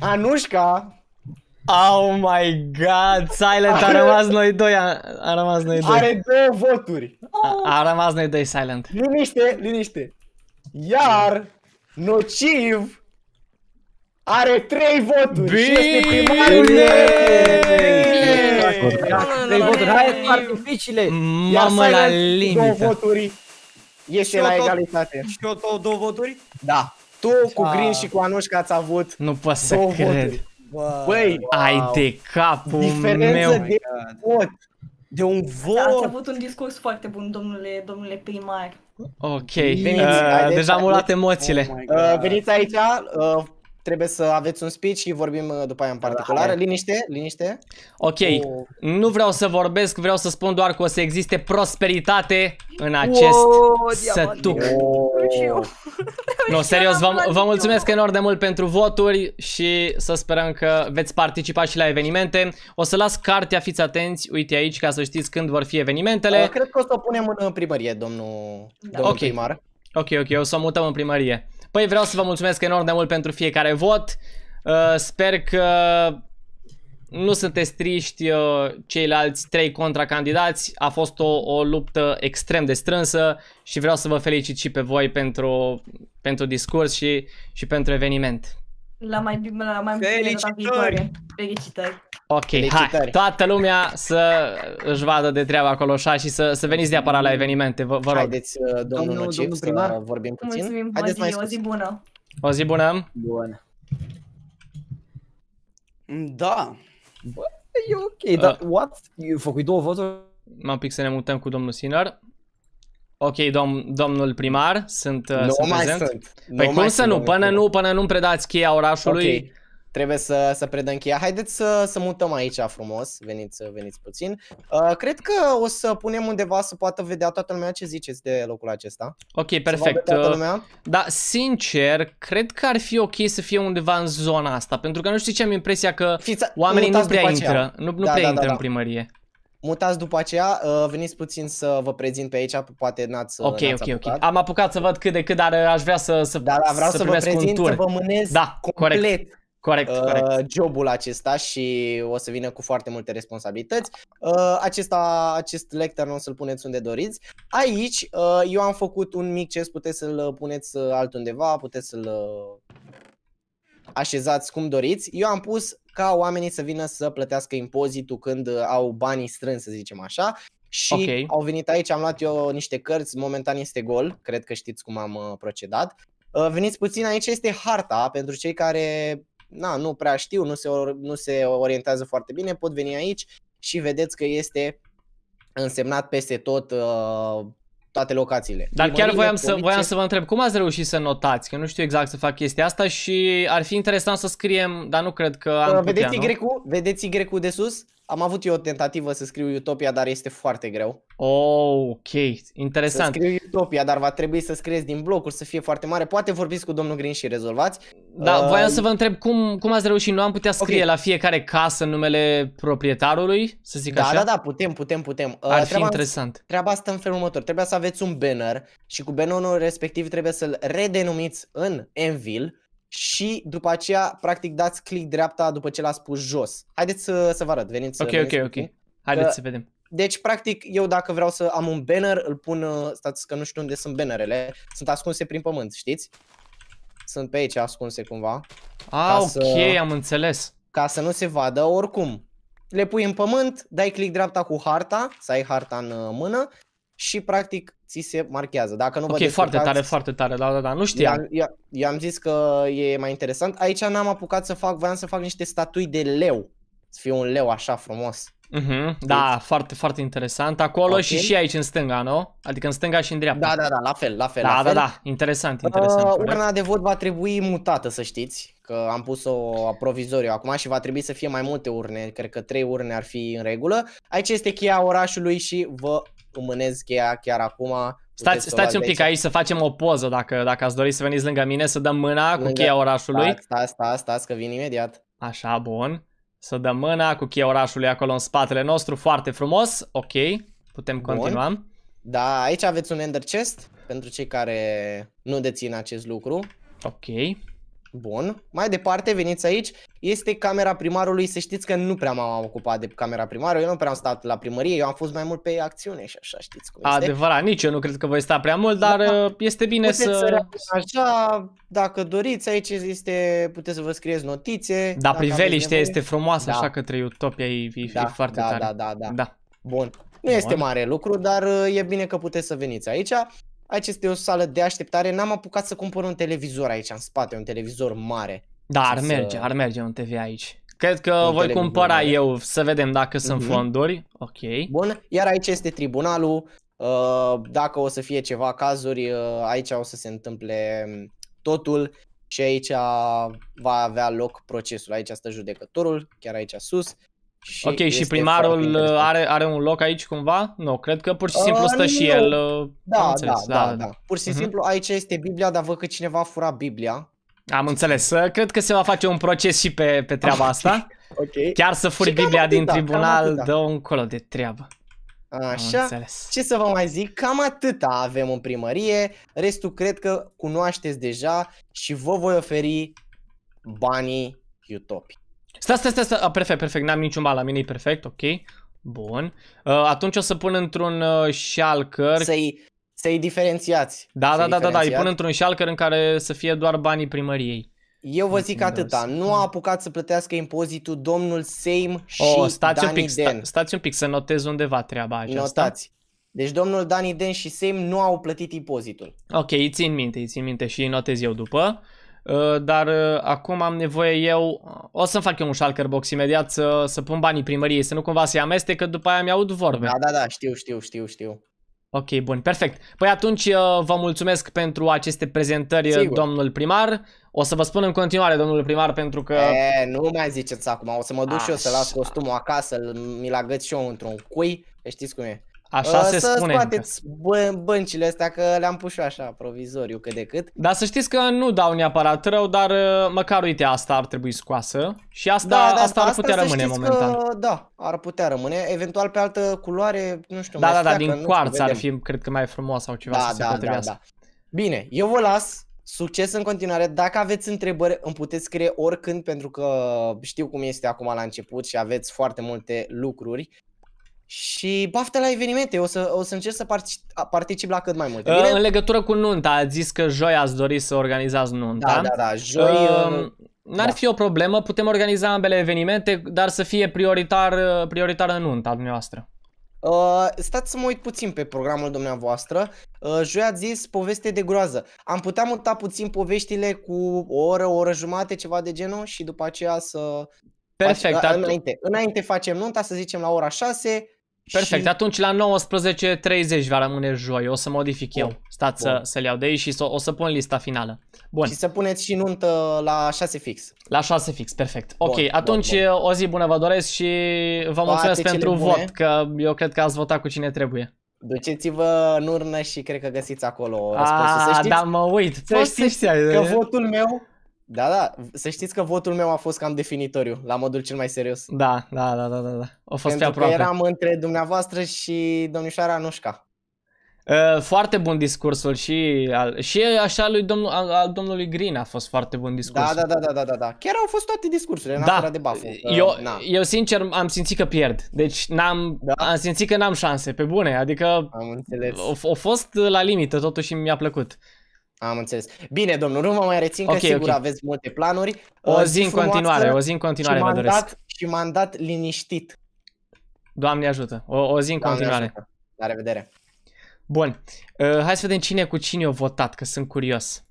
Anușca Oh my god, Silent a rămas noi doi, a, a rămas noi doi. Are două voturi. A, a rămas noi doi Silent. Liniște, liniște. Iar Nociv are trei voturi Bine! și este primarul. Bine! acord. Exact. Trei voturi. Haideți artificiile! Mamă, la limită. Două voturi. Este la egalitate. Și eu tot două voturi? Da. Tu cu Green și cu Anușca ați avut Nu pot să cred. Băi, ai de capul meu. de oh vot. De un vot. Da, ați avut un discurs foarte bun, domnule, domnule primar. Ok, veniți, uh, deja am luat emoțiile. Oh uh, veniți aici, uh, trebuie să aveți un speech și vorbim uh, după aia în da, particular. Da, liniște, liniște. Ok, cu... nu vreau să vorbesc, vreau să spun doar că o să existe prosperitate în acest wow, sătuc. Wow. (laughs) Nu, serios, vă, vă mulțumesc enorm de mult pentru voturi și să sperăm că veți participa și la evenimente. O să las cartea, fiți atenți, uite aici, ca să știți când vor fi evenimentele. cred că o să o punem în uh, primărie, domnul, da. domnul okay. primar. Ok, ok, o să o mutăm în primărie. Păi vreau să vă mulțumesc enorm de mult pentru fiecare vot. Uh, sper că nu sunteți triști uh, ceilalți trei contracandidați. A fost o, o luptă extrem de strânsă și vreau să vă felicit și pe voi pentru, pentru discurs și, și pentru eveniment. La mai, la mai Felicitări! Felicitări! Ok, hai, toată lumea să își vadă de treaba acolo așa și să, să veniți neapărat la evenimente, vă, vă rog. Haideți, uh, domnul, domnul, Nociv, domnul primar. să vorbim puțin. Mulțumim, Haideți o zi, mai o zi bună! O zi bună! Bună! Da! Bă, e ok, uh. dar what? Eu făcui două voturi? M-am pic să ne mutăm cu domnul Sinar. Ok, dom- domnul primar, sunt, uh, nu sunt mai prezent. sunt. Păi nu cum mai să nu? Până nu, până nu predați cheia orașului. Okay. Trebuie să, să predăm cheia. Haideți să, să mutăm aici frumos, veniți, veniți puțin. Uh, cred că o să punem undeva să poată vedea toată lumea ce ziceți de locul acesta. Ok, perfect. Uh, da, sincer, cred că ar fi ok să fie undeva în zona asta, pentru că nu știu ce am impresia că Fiți oamenii nu prea aceea. intră, nu, nu da, prea da, da intră da, da. în primărie mutați după aceea, uh, veniți puțin să vă prezint pe aici, poate n-ați Ok, n-ați ok, apucat. ok. Am apucat să văd cât de cât, dar aș vrea să să Da, da vreau să, să vă prezint, să vă mânez da, complet. Corect. Corect, uh, corect. jobul acesta și o să vină cu foarte multe responsabilități. Uh, acesta, acest nu o să-l puneți unde doriți. Aici uh, eu am făcut un mic chest, puteți să-l puneți uh, altundeva, puteți să-l uh, așezați cum doriți. Eu am pus ca oamenii să vină să plătească impozitul când uh, au banii strâns, să zicem așa. Și okay. au venit aici, am luat eu niște cărți, momentan este gol, cred că știți cum am uh, procedat. Uh, veniți puțin, aici este harta pentru cei care na, nu prea știu, nu se, nu se orientează foarte bine, pot veni aici și vedeți că este însemnat peste tot uh, toate locațiile. Dar chiar voiam să, voiam să vă întreb, cum ați reușit să notați? Că nu știu exact să fac chestia asta și ar fi interesant să scriem, dar nu cred că am vedeți putea, Y-ul? Nu? Vedeți Y-ul de sus? Am avut eu o tentativă să scriu Utopia, dar este foarte greu. Oh, ok, interesant. Să scriu Utopia, dar va trebui să scrieți din blocuri, să fie foarte mare. Poate vorbiți cu domnul Green și rezolvați. Da, uh, voiam să vă întreb cum, cum ați reușit. Nu am putea scrie okay. la fiecare casă numele proprietarului, să zic da, așa? Da, da, da, putem, putem, putem. Ehm, Ar uh, fi interesant. Treaba asta în felul următor. Trebuia să aveți un banner și cu bannerul respectiv trebuie să-l redenumiți în Envil și după aceea, practic, dați click dreapta după ce l-ați pus jos. Haideți să, să vă arăt, veniți Ok, veniți ok, ok. Haideți că, să vedem. Deci, practic, eu dacă vreau să am un banner, îl pun, uh, stați că nu știu unde sunt bannerele, sunt ascunse prin pământ, știți? Sunt pe aici ascunse cumva. Ah, ok, să, am înțeles. Ca să nu se vadă oricum. Le pui în pământ, dai click dreapta cu harta, să ai harta în uh, mână și practic ți se marchează. Dacă nu vă ok, foarte tare, foarte tare, da, da, da, nu știam. I-am zis că e mai interesant. Aici n-am apucat să fac, voiam să fac niște statui de leu. Să fie un leu așa frumos. Mm-hmm. Da, deci- foarte, foarte interesant. Acolo okay. și și aici în stânga, nu? Adică în stânga și în dreapta. Da, da, da, la fel, la fel. Da, la da, fel. da, da, interesant, interesant. Uh, urna de vot va trebui mutată, să știți, că am pus-o provizoriu acum și va trebui să fie mai multe urne, cred că trei urne ar fi în regulă. Aici este cheia orașului și vă îmi mânez cheia chiar acum. Stați, stați un pic aici. aici să facem o poză dacă, dacă ați dori să veniți lângă mine, să dăm mâna lângă... cu cheia orașului. Stați, stați, stați, stați că vin imediat. Așa, bun. Să dăm mâna cu cheia orașului acolo în spatele nostru, foarte frumos. Ok, putem bun. continua. Da, aici aveți un ender chest pentru cei care nu dețin acest lucru. Ok. Bun. Mai departe, veniți aici, este camera primarului. Să știți că nu prea m-am ocupat de camera primarului, eu nu prea am stat la primărie, eu am fost mai mult pe acțiune și așa, știți cum este. Adevărat, nici eu nu cred că voi sta prea mult, dar da. Uh, este bine puteți să... să așa, dacă doriți, aici este, puteți să vă scrieți notițe. Da, priveliștea este frumoasă, da. așa trei Utopia e, e, da, foarte da, tare. Da, da, da. da. Bun. Nu Bun. este mare lucru, dar uh, e bine că puteți să veniți aici. Aici este o sală de așteptare. N-am apucat să cumpăr un televizor aici în spate, un televizor mare. Da, ar să... merge, ar merge un TV aici. Cred că un voi cumpăra mare. eu să vedem dacă mm-hmm. sunt mhm. fonduri. Ok. Bun, iar aici este tribunalul. Uh, dacă o să fie ceva cazuri, uh, aici o să se întâmple totul și aici va avea loc procesul. Aici stă judecătorul, chiar aici sus. Și ok, și primarul uh, are, are un loc aici cumva? Nu, cred că pur și uh, simplu uh, stă nu. și el. Da, da, da, da, da. Pur și uh-huh. simplu aici este Biblia, dar văd că cineva a furat Biblia. Am înțeles. Uh, cred că se va face un proces și pe, pe treaba ah, asta. okay. Chiar să furi și Biblia atâta, din tribunal, dă un colo de treabă. Așa, ce să vă mai zic, cam atâta avem în primărie, restul cred că cunoașteți deja și vă voi oferi banii Utopi. Stai, stai, stai, stai. A, perfect, perfect, n-am niciun bal, la mine, e perfect, ok. Bun. Uh, atunci o să pun într-un uh, șalcăr. Să-i să-i diferențiați. Da, să da, da, da, da, îi pun într-un șalcăr în care să fie doar banii primăriei. Eu vă zic atâta, nu a apucat să plătească impozitul domnul Seim oh, și oh, stați Dani un pic, Den. Sta, stați un pic să notez undeva treaba aceasta. Notați. Deci domnul Dani Den și Seim nu au plătit impozitul. Ok, îi țin minte, îi țin minte și îi notez eu după. Uh, dar uh, acum am nevoie eu, uh, o să-mi fac eu un shulker box imediat să, să pun banii primăriei, să nu cumva să-i amestec, că după aia mi-aud vorbe. Da, da, da, știu, știu, știu, știu. Ok, bun, perfect. Păi atunci vă mulțumesc pentru aceste prezentări, Sigur. domnul primar. O să vă spun în continuare, domnul primar, pentru că... E, nu mai ziceți acum, o să mă duc Așa. și eu să las costumul acasă, mi-l agăț și eu într-un cui, știți cum e. Așa uh, se să spune. scoateți bă- băncile astea că le-am pus și așa provizoriu cât de cât. Dar să știți că nu dau neapărat rău, dar uh, măcar uite asta ar trebui scoasă. Și asta, da, da, asta, ar asta putea rămâne momentan. Că, da, ar putea rămâne. Eventual pe altă culoare, nu știu. Da, da, da, din cuarț ar fi, cred că mai frumos sau ceva da, să da, se da, da, da. Bine, eu vă las. Succes în continuare. Dacă aveți întrebări, îmi puteți scrie oricând pentru că știu cum este acum la început și aveți foarte multe lucruri. Și baftă la evenimente, o să, o să încerc să particip, particip la cât mai mult Bine? În legătură cu nunta, ați zis că joi ați dori să organizați nunta. Da, da, da, joi... Uh, N-ar da. fi o problemă, putem organiza ambele evenimente, dar să fie prioritar, uh, prioritar în nunta dumneavoastră. Uh, stați să mă uit puțin pe programul dumneavoastră. Uh, joi ați zis poveste de groază. Am putea muta puțin poveștile cu o oră, o oră jumate, ceva de genul și după aceea să... Perfect. Face, înainte, înainte facem nunta, să zicem la ora 6, Perfect, și... atunci la 19.30 va rămâne joi, o să modific Bun. eu. Oh, Stați să, să le iau de aici și să, o să pun lista finală. Bun. Și să puneți și nuntă la 6 fix. La 6 fix, perfect. Bun, ok, bun, atunci bun, bun. o zi bună vă doresc și vă mulțumesc pentru pentru vot, că eu cred că ați votat cu cine trebuie. Duceți-vă în urnă și cred că găsiți acolo răspunsul. să știți, da, mă uit. Să știți, să știți că votul meu da, da, să știți că votul meu a fost cam definitoriu, la modul cel mai serios. Da, da, da, da, da. da. O fost Pentru pe aproape. Că eram între dumneavoastră și domnișoara Nușca. Uh, foarte bun discursul și al, și așa lui domnul, al, al domnului Green a fost foarte bun da, discursul. Da, da, da, da, da, da. Chiar au fost toate discursurile, da. de baful. eu, eu sincer am simțit că pierd. Deci n-am, da. am simțit că n-am șanse, pe bune. Adică am înțeles. O, o fost la limită totuși mi-a plăcut. Uh, am înțeles. Bine, domnul, nu vă mai rețin okay, că sigur okay. aveți multe planuri. O zi, zi în continuare, o zi în continuare vă doresc. Dat, și mandat liniștit. Doamne ajută. O, o zi în Doamne continuare. Ajută. La revedere. Bun. Uh, hai să vedem cine cu cine a votat, că sunt curios.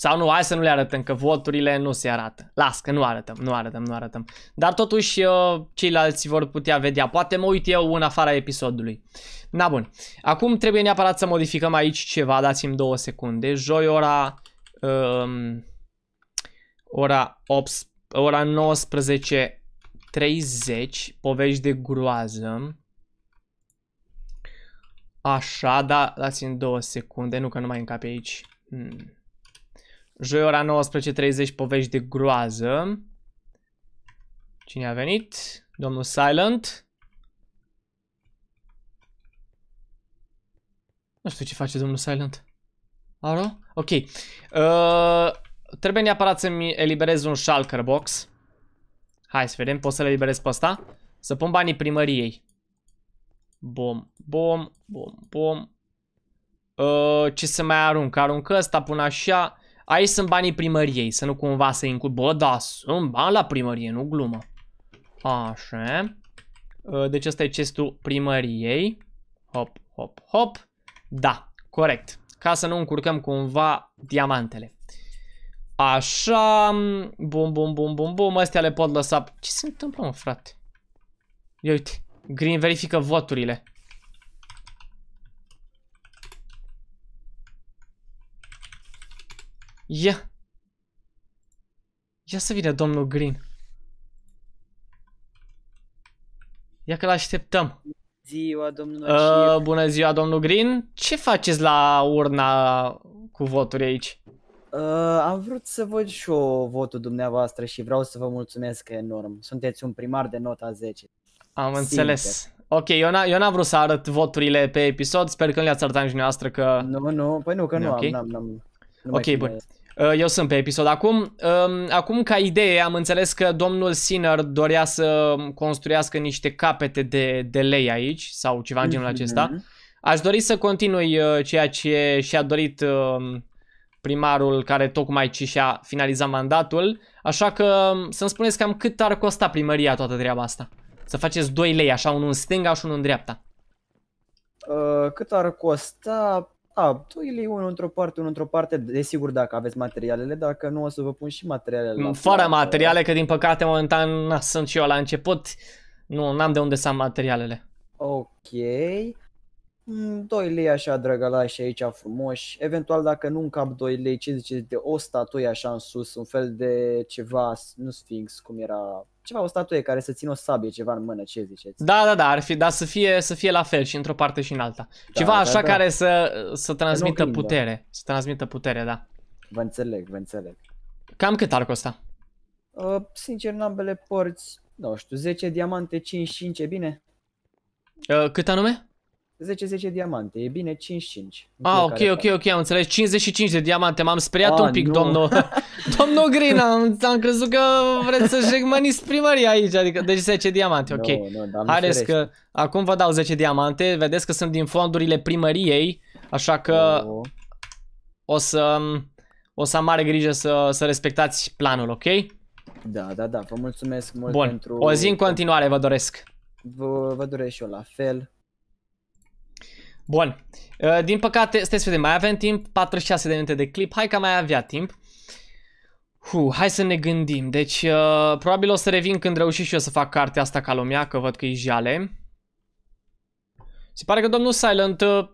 Sau nu, hai să nu le arătăm, că voturile nu se arată. Las, că nu arătăm, nu arătăm, nu arătăm. Dar totuși uh, ceilalți vor putea vedea. Poate mă uit eu în afara episodului. Na bun. Acum trebuie neapărat să modificăm aici ceva. Dați-mi două secunde. Joi ora... Um, ora 8, ora 19 30, povești de groază. Așa, da, dați-mi două secunde, nu că nu mai încape aici. Hmm. Joi ora 19.30 povești de groază. Cine a venit? Domnul Silent. Nu știu ce face domnul Silent. Aro? Ok. Uh, trebuie neapărat să-mi eliberez un shulker box. Hai să vedem, pot să-l eliberez pe ăsta? Să pun banii primăriei. Bom, bom, bom, bom. Uh, ce să mai arunc? Arunc ăsta, pun așa. Aici sunt banii primăriei, să nu cumva să incul... Bă, da, sunt bani la primărie, nu glumă. Așa. Ă, deci ăsta e chestul primăriei. Hop, hop, hop. Da, corect. Ca să nu încurcăm cumva diamantele. Așa, bum, bum, bum, bum, bum, astea le pot lăsa. Ce se întâmplă, mă, frate? Ia uite, Green verifică voturile. Ia! Ia să vine domnul Green. Ia că l-așteptăm. Ziua, domnul uh, Bună ziua, domnul Green. Ce faceți la urna cu voturi aici? Uh, am vrut să văd și eu votul dumneavoastră și vreau să vă mulțumesc enorm. Sunteți un primar de nota 10. Am Sinter. înțeles. Ok, eu, n- am vrut să arăt voturile pe episod, sper că nu le-ați arătat și noastră că... Nu, nu, păi nu, că nu, okay. am, n-am, n-am, Ok, bun. Mai... Uh, eu sunt pe episod acum. Um, acum, ca idee, am înțeles că domnul Sinner dorea să construiască niște capete de, de lei aici, sau ceva în genul acesta. Mhm. Aș dori să continui uh, ceea ce și-a dorit um, primarul care tocmai ci și-a finalizat mandatul, așa că um, să-mi spuneți cam cât ar costa primăria toată treaba asta. Să faceți 2 lei, așa, unul în stânga și unul în dreapta. Uh, cât ar costa? Da, tu toile unul într-o parte, unul într-o parte, desigur dacă aveți materialele, dacă nu o să vă pun și materialele. Mm, fără materiale, că din păcate momentan sunt și eu la început, nu am de unde să am materialele. Ok. 2 mm, lei așa drăgălași aici frumoși, eventual dacă nu încap 2 lei, ce ziceți de o statuie așa în sus, un fel de ceva, nu sfinx, cum era, ceva o statuie care să țină o sabie ceva în mână, ce ziceți? Da, da, da, ar fi, dar să fie, să fie la fel și într-o parte și în alta. Da, ceva da, așa da, da. care să, să transmită putere, să transmită putere, da. Vă înțeleg, vă înțeleg. Cam cât ar costa? Uh, sincer, în ambele părți, nu știu, 10 diamante, 5 5 e bine? Uh, cât anume? 10-10 diamante, e bine 5-5. Ah, ok, ok, ok, am înțeles, 55 de diamante, m-am speriat A, ah, un pic, nu. domnul, (laughs) domnul Green, am, am crezut că vreți să jegmăniți primăria aici, adică, deci 10 diamante, ok. Nu, nu, Haideți că acum vă dau 10 diamante, vedeți că sunt din fondurile primăriei, așa că oh. o să, o să am mare grijă să, să respectați planul, ok? Da, da, da, vă mulțumesc mult Bun. pentru... Bun, o zi în continuare vă doresc. vă doresc și eu la fel. Bun. Uh, din păcate, stai să vedem, mai avem timp, 46 de minute de clip, hai că mai avea timp. Huh, hai să ne gândim. Deci, uh, probabil o să revin când reușesc și eu să fac cartea asta ca lumea, că văd că e jale. Se pare că domnul Silent... Uh,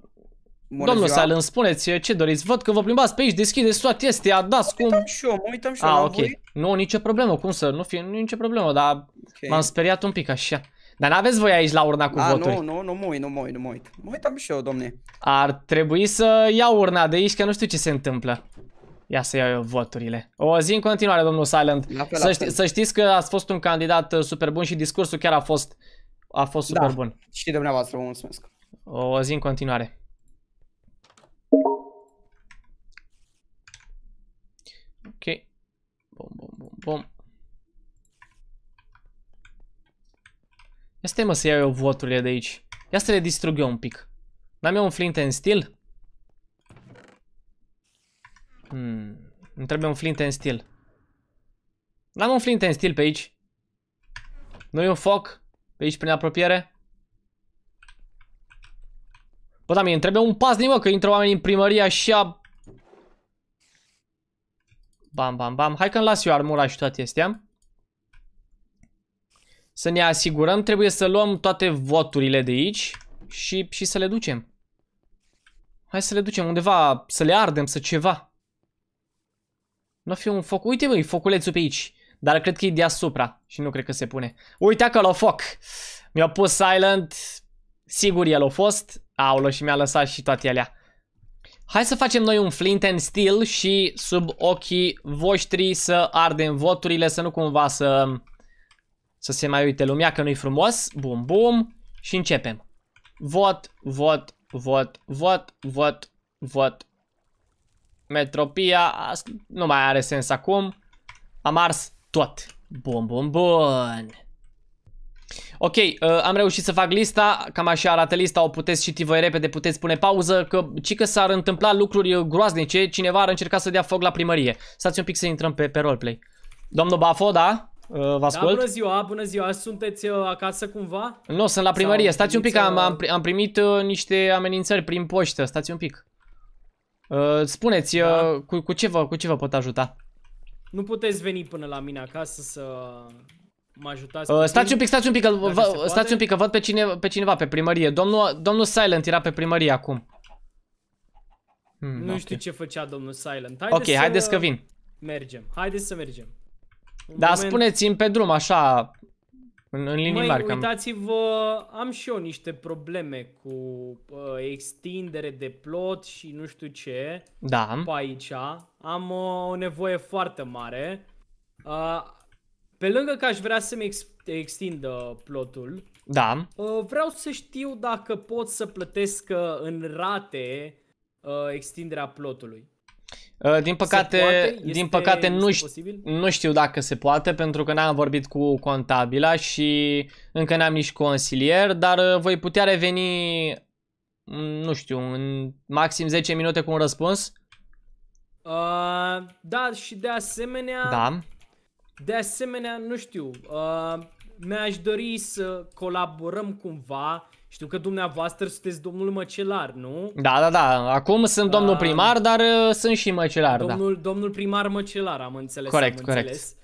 Bună domnul ziua. Silent, spuneți uh, ce doriți. Văd că vă plimbați pe aici, deschideți toate astea, dați cum... Mă și eu, mă uitam și eu. Ah, ok. Voi. Nu, nicio problemă, cum să... Nu fie, nicio problemă, dar okay. m-am speriat un pic așa. Dar n-aveți voi aici la urna cu A, voturi. Nu, nu, nu mă uit, nu mă uit, nu mă uit. Mă uitam și eu, domne. Ar trebui să iau urna de aici, că nu știu ce se întâmplă. Ia să iau eu voturile. O zi în continuare, domnul Silent. La fel, să, ști, să știți că ați fost un candidat uh, super bun și discursul chiar a fost, a fost super da. bun. și dumneavoastră, vă mulțumesc. O zi în continuare. Ok. Bom, bom, bom, bom. stai mă să iau eu voturile de aici. Ia să le distrug eu un pic. N-am eu un flint în stil? Hmm. Îmi trebuie un flint în stil. N-am un flint în stil pe aici. nu e un foc? Pe aici, prin apropiere? Bă, da, mie îmi trebuie un din mă, că intră oamenii în primărie așa... Bam, bam, bam. Hai că-mi las eu armura și toate astea. Să ne asigurăm, trebuie să luăm toate voturile de aici și, și să le ducem. Hai să le ducem undeva, să le ardem, să ceva. Nu fi un foc. Uite, măi, foculețul pe aici. Dar cred că e deasupra și nu cred că se pune. Uite acolo, foc! Mi-a pus silent. Sigur el a fost. Aulă și mi-a lăsat și toate alea. Hai să facem noi un flint and steel și sub ochii voștri să ardem voturile, să nu cumva să să se mai uite lumea că nu-i frumos. Bum, bum. Și începem. Vot, vot, vot, vot, vot, vot. Metropia. Nu mai are sens acum. Am ars tot. Bun, bun, bun. Ok, uh, am reușit să fac lista, cam așa arată lista, o puteți citi voi repede, puteți pune pauză, că ci că s-ar întâmpla lucruri uh, groaznice, cineva ar încerca să dea foc la primărie. Stați un pic să intrăm pe, pe roleplay. Domnul Bafo, da? Uh, vă da, ascult? Da, bună ziua, bună ziua. Sunteți uh, acasă cumva? Nu, sunt la primărie. Sau Stați un pic, am, uh, am, primit uh, niște amenințări prin poștă. Stați un pic. Uh, spuneți, da. uh, cu, cu, ce vă, cu ce vă pot ajuta? Nu puteți veni până la mine acasă să mă ajutați. Uh, stați un pic, stați un pic, că, vă, stați un pic, că văd pe, cine, pe cineva pe primărie. Domnul, domnul Silent era pe primărie acum. Hmm, nu okay. știu ce făcea domnul Silent. Haideți ok, să... haideți că vin. Mergem, haideți să mergem. Dar moment... spuneți-mi pe drum, așa, în, în linii Măi, mari. uitați-vă, am și eu niște probleme cu uh, extindere de plot și nu știu ce da. pe aici. Am uh, o nevoie foarte mare. Uh, pe lângă că aș vrea să-mi ex- extindă plotul, da. uh, vreau să știu dacă pot să plătesc uh, în rate uh, extinderea plotului. Uh, din păcate, este, din păcate nu, știu, nu știu dacă se poate pentru că n-am vorbit cu contabila și încă n-am nici consilier, dar uh, voi putea reveni, mm, nu știu, în maxim 10 minute cu un răspuns. Uh, da, și de asemenea, da. de asemenea, nu știu, uh, mi-aș dori să colaborăm cumva știu că dumneavoastră sunteți domnul măcelar, nu? Da, da, da. Acum sunt domnul da. primar, dar uh, sunt și măcelar, da. domnul, da. Domnul primar măcelar, am înțeles. Corect, am corect. Înțeles.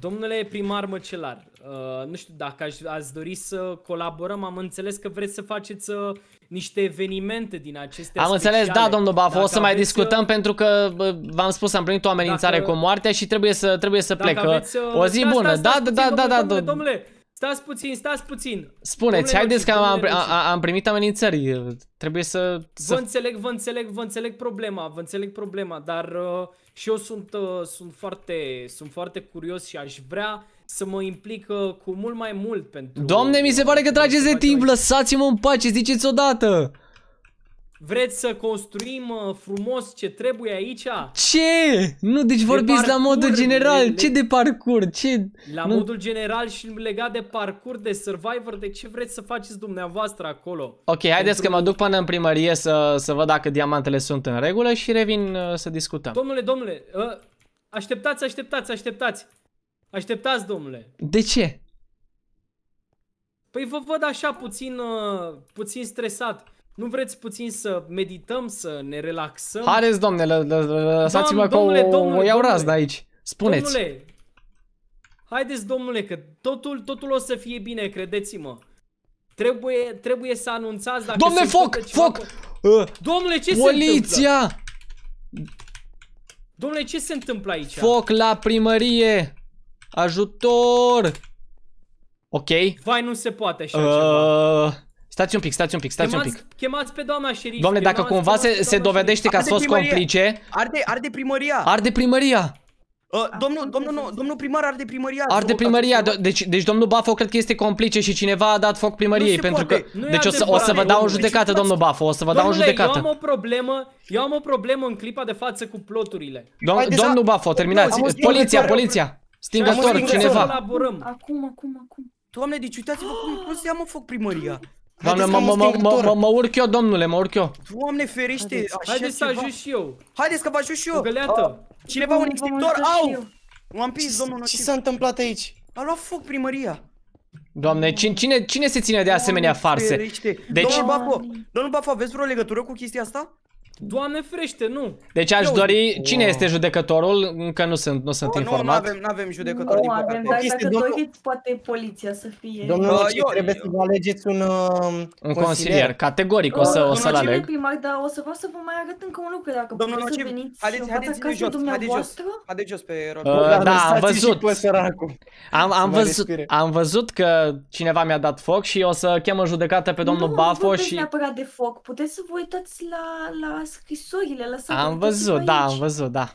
Domnule primar măcelar, uh, nu știu dacă aș, ați dori să colaborăm, am înțeles că vreți să faceți uh, niște evenimente din acestea Am speciale. înțeles, da, domnul Bafo, o să mai uh, discutăm să... pentru că v-am spus, am primit o amenințare dacă... cu moartea și trebuie să trebuie să plec. Uh, aveți, o zi da, bună. Da, da, da, da, da, da, domnule da. Stați puțin, stați puțin. Spuneți, haideți că am, am, am primit amenințări. Trebuie să, să... Vă înțeleg, vă înțeleg, vă înțeleg problema, vă înțeleg problema, dar uh, și eu sunt, uh, sunt, foarte, sunt foarte curios și aș vrea să mă implic uh, cu mult mai mult pentru... Doamne, mi se pare că trageți de timp, lăsați-mă în pace, ziceți odată! Vreți să construim uh, frumos ce trebuie aici? Ce? Nu, deci de vorbiți parcurs, la modul general. Le... Ce de parcurs? Ce? La nu... modul general și legat de parcurs, de survivor, de ce vreți să faceți dumneavoastră acolo? Ok, haideți Pentru... că mă duc până în primărie să, să văd dacă diamantele sunt în regulă și revin uh, să discutăm. Domnule, domnule, uh, așteptați, așteptați, așteptați. Așteptați, domnule. De ce? Păi vă văd așa puțin, uh, puțin stresat. Nu vreți puțin să medităm, să ne relaxăm? Haideți, domnule, lăsați-mă că o, iau domnule, de aici. Spuneți. Domnule, haideți, domnule, că totul, totul o să fie bine, credeți-mă. Trebuie, trebuie să anunțați dacă Domne, foc, foc! Uh, domnule, ce Poliția! se întâmplă? Domnule, ce se întâmplă aici? Foc la primărie! Ajutor! Ok. Vai, nu se poate așa uh... ceva. Stați un pic, stați un pic, stați chemați, un pic. Chemați pe doamna șerif. Domnule, dacă cumva se, se dovedește că ați fost complice... Arde, arde primăria. Arde primăria. Uh, domnul, domnul, domnul primar arde primăria. Arde primăria, deci, deci domnul Bafo cred că este complice și cineva a dat foc primăriei pentru că... deci o să, o să vă dau o judecată, domnul Bafo, o să vă dau o judecată. eu am o problemă, eu am o problemă în clipa de față cu ploturile. Dom domnul Bafo, terminați. Poliția, poliția. Stingător, cineva. Acum, acum, acum. Doamne, deci uitați-vă cum, cum se ia mă foc primăria. Doamne, mă, mă, mă, mă, mă urc eu, domnule, mă urc eu. Doamne ferește, Haideți. așa Haideți să ajut și eu. Haideți că vă ajut și eu. Găleată. Ah, cineva un extintor, au! M-am prins, domnul Ce s-a întâmplat aici? A luat foc primăria. Doamne, cine, cine se ține de asemenea farse? Deci... Domnul Bafo, domnul Bafo, aveți vreo legătură cu chestia asta? Doamne frește, nu! Deci aș dori... Cine este judecătorul? Încă nu sunt, nu sunt informat. Nu, nu avem judecător, din păcate. Nu, Avem, dar dacă doriți, poate poliția să fie... Domnul, trebuie să vă alegeți un, um, un consilier. Categoric o să, o să-l aleg. Primar, dar o să vreau să vă mai arăt încă un lucru, dacă Domnul să veniți haideți, haideți, haideți jos, haideți jos, haideți jos pe Robin. Uh, da, am văzut. Am, am, văzut am văzut că cineva mi-a dat foc și o să chem în judecată pe domnul Bafo și... Nu, nu nu, de foc. Puteți să vă uitați la scrisorile lăsate. Am văzut, da, aici. am văzut, da.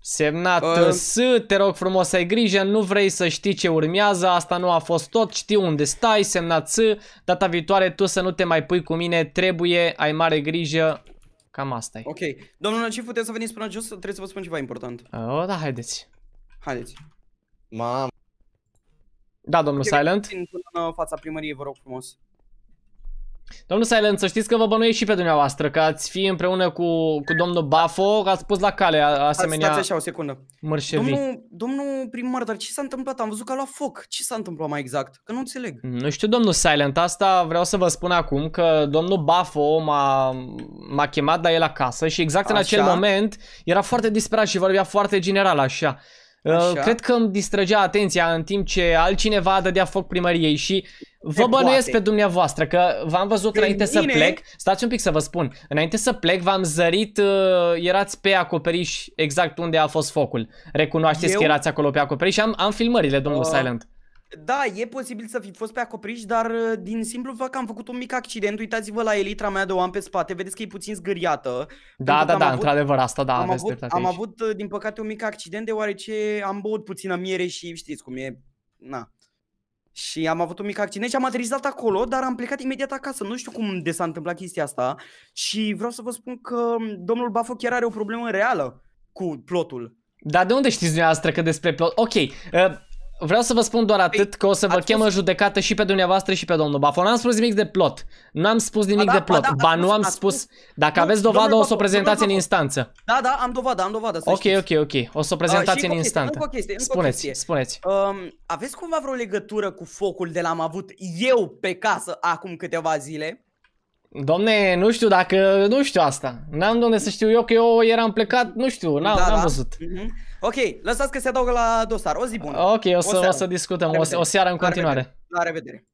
Semnat uh. S, te rog frumos ai grijă, nu vrei să știi ce urmează, asta nu a fost tot, știu unde stai, semnat S, data viitoare tu să nu te mai pui cu mine, trebuie, ai mare grijă, cam asta e. Ok, domnul ce puteți să veniți până jos, trebuie să vă spun ceva important. uh, da, haideți. Haideți. Mamă. Da, domnul Silent. în fața primăriei, vă rog frumos. Domnul Silent, să știți că vă bănuiesc și pe dumneavoastră, că ați fi împreună cu, cu domnul Bafo, că ați pus la cale asemenea... Stați așa o secundă. Mărșevi. Domnul, domnul primar, dar ce s-a întâmplat? Am văzut că a luat foc. Ce s-a întâmplat mai exact? Că nu înțeleg. Nu știu, domnul Silent, asta vreau să vă spun acum, că domnul Bafo m-a chemat la el acasă și exact așa? în acel moment era foarte disperat și vorbea foarte general așa. Așa. Uh, cred că îmi distrăgea atenția în timp ce altcineva dădea foc primăriei și vă Se bănuiesc poate. pe dumneavoastră că v-am văzut Când înainte să plec. Stați un pic să vă spun. Înainte să plec v-am zărit, uh, erați pe acoperiș exact unde a fost focul. Recunoașteți Eu? că erați acolo pe acoperiș și am, am filmările, domnul uh. Silent. Da, e posibil să fi fost pe acoperiș, dar uh, din simplu fapt că am făcut un mic accident. Uitați-vă la elitra mea de oameni pe spate, vedeți că e puțin zgâriată. Da, da, da, într-adevăr, asta da, am avut, am avut, uh, din păcate, un mic accident deoarece am băut puțină miere și știți cum e, na. Și am avut un mic accident și am aterizat acolo, dar am plecat imediat acasă. Nu știu cum de s-a întâmplat chestia asta și vreau să vă spun că mm, domnul Bafo chiar are o problemă reală cu plotul. Dar de unde știți dumneavoastră că despre plot? Ok, uh, Vreau să vă spun doar atât că o să vă chem în judecată și pe dumneavoastră și pe domnul Bafon. Am spus nimic de plot. Nu am spus nimic da, de plot. Da, ba nu am spus. Dacă aveți dovadă, o să o prezentați în instanță. Da, da, am dovadă, am dovadă. Ok, ok, ok. O să o ah, prezentați în instanță. Spuneți, spuneți. Um, aveți cumva vreo legătură cu focul de l-am avut eu pe casă acum câteva zile? Domne, nu știu dacă, nu știu asta. N-am de unde să știu eu că eu eram plecat, nu știu, n-am da, da. văzut. Mhm. Ok, lăsați că se adaugă la dosar. O zi bună. Ok, o să, o, seară. o să discutăm. o, o seară în continuare. La revedere. La revedere.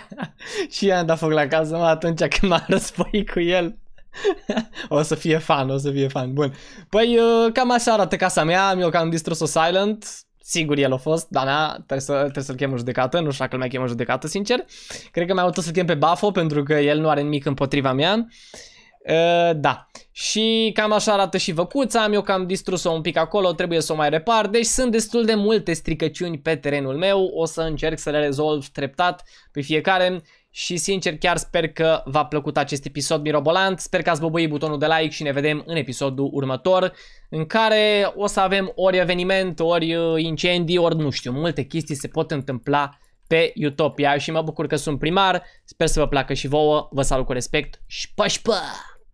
(laughs) și i-am dat foc la casă mă, atunci când m-am răspăit cu el. (laughs) o să fie fan, o să fie fan. Bun. Păi, uh, cam așa arată casa mea. Eu cam distrus-o silent. Sigur el a fost, dar na, trebuie, să, trebuie să-l chem în judecată, nu știu că îl mai chem în judecată, sincer. Cred că mai auto să-l chem pe Bafo, pentru că el nu are nimic împotriva mea. Uh, Ă, da. Și cam așa arată și văcuța, am eu cam distrus-o un pic acolo, trebuie să o mai repar, deci sunt destul de multe stricăciuni pe terenul meu, o să încerc să le rezolv treptat pe fiecare și sincer chiar sper că v-a plăcut acest episod mirobolant, sper că ați băbuit butonul de like și ne vedem în episodul următor în care o să avem ori eveniment, ori ă, incendii, ori nu știu, multe chestii se pot întâmpla pe Utopia și mă bucur că sunt primar, sper să vă placă și vouă, vă salut cu respect și pa, și pa!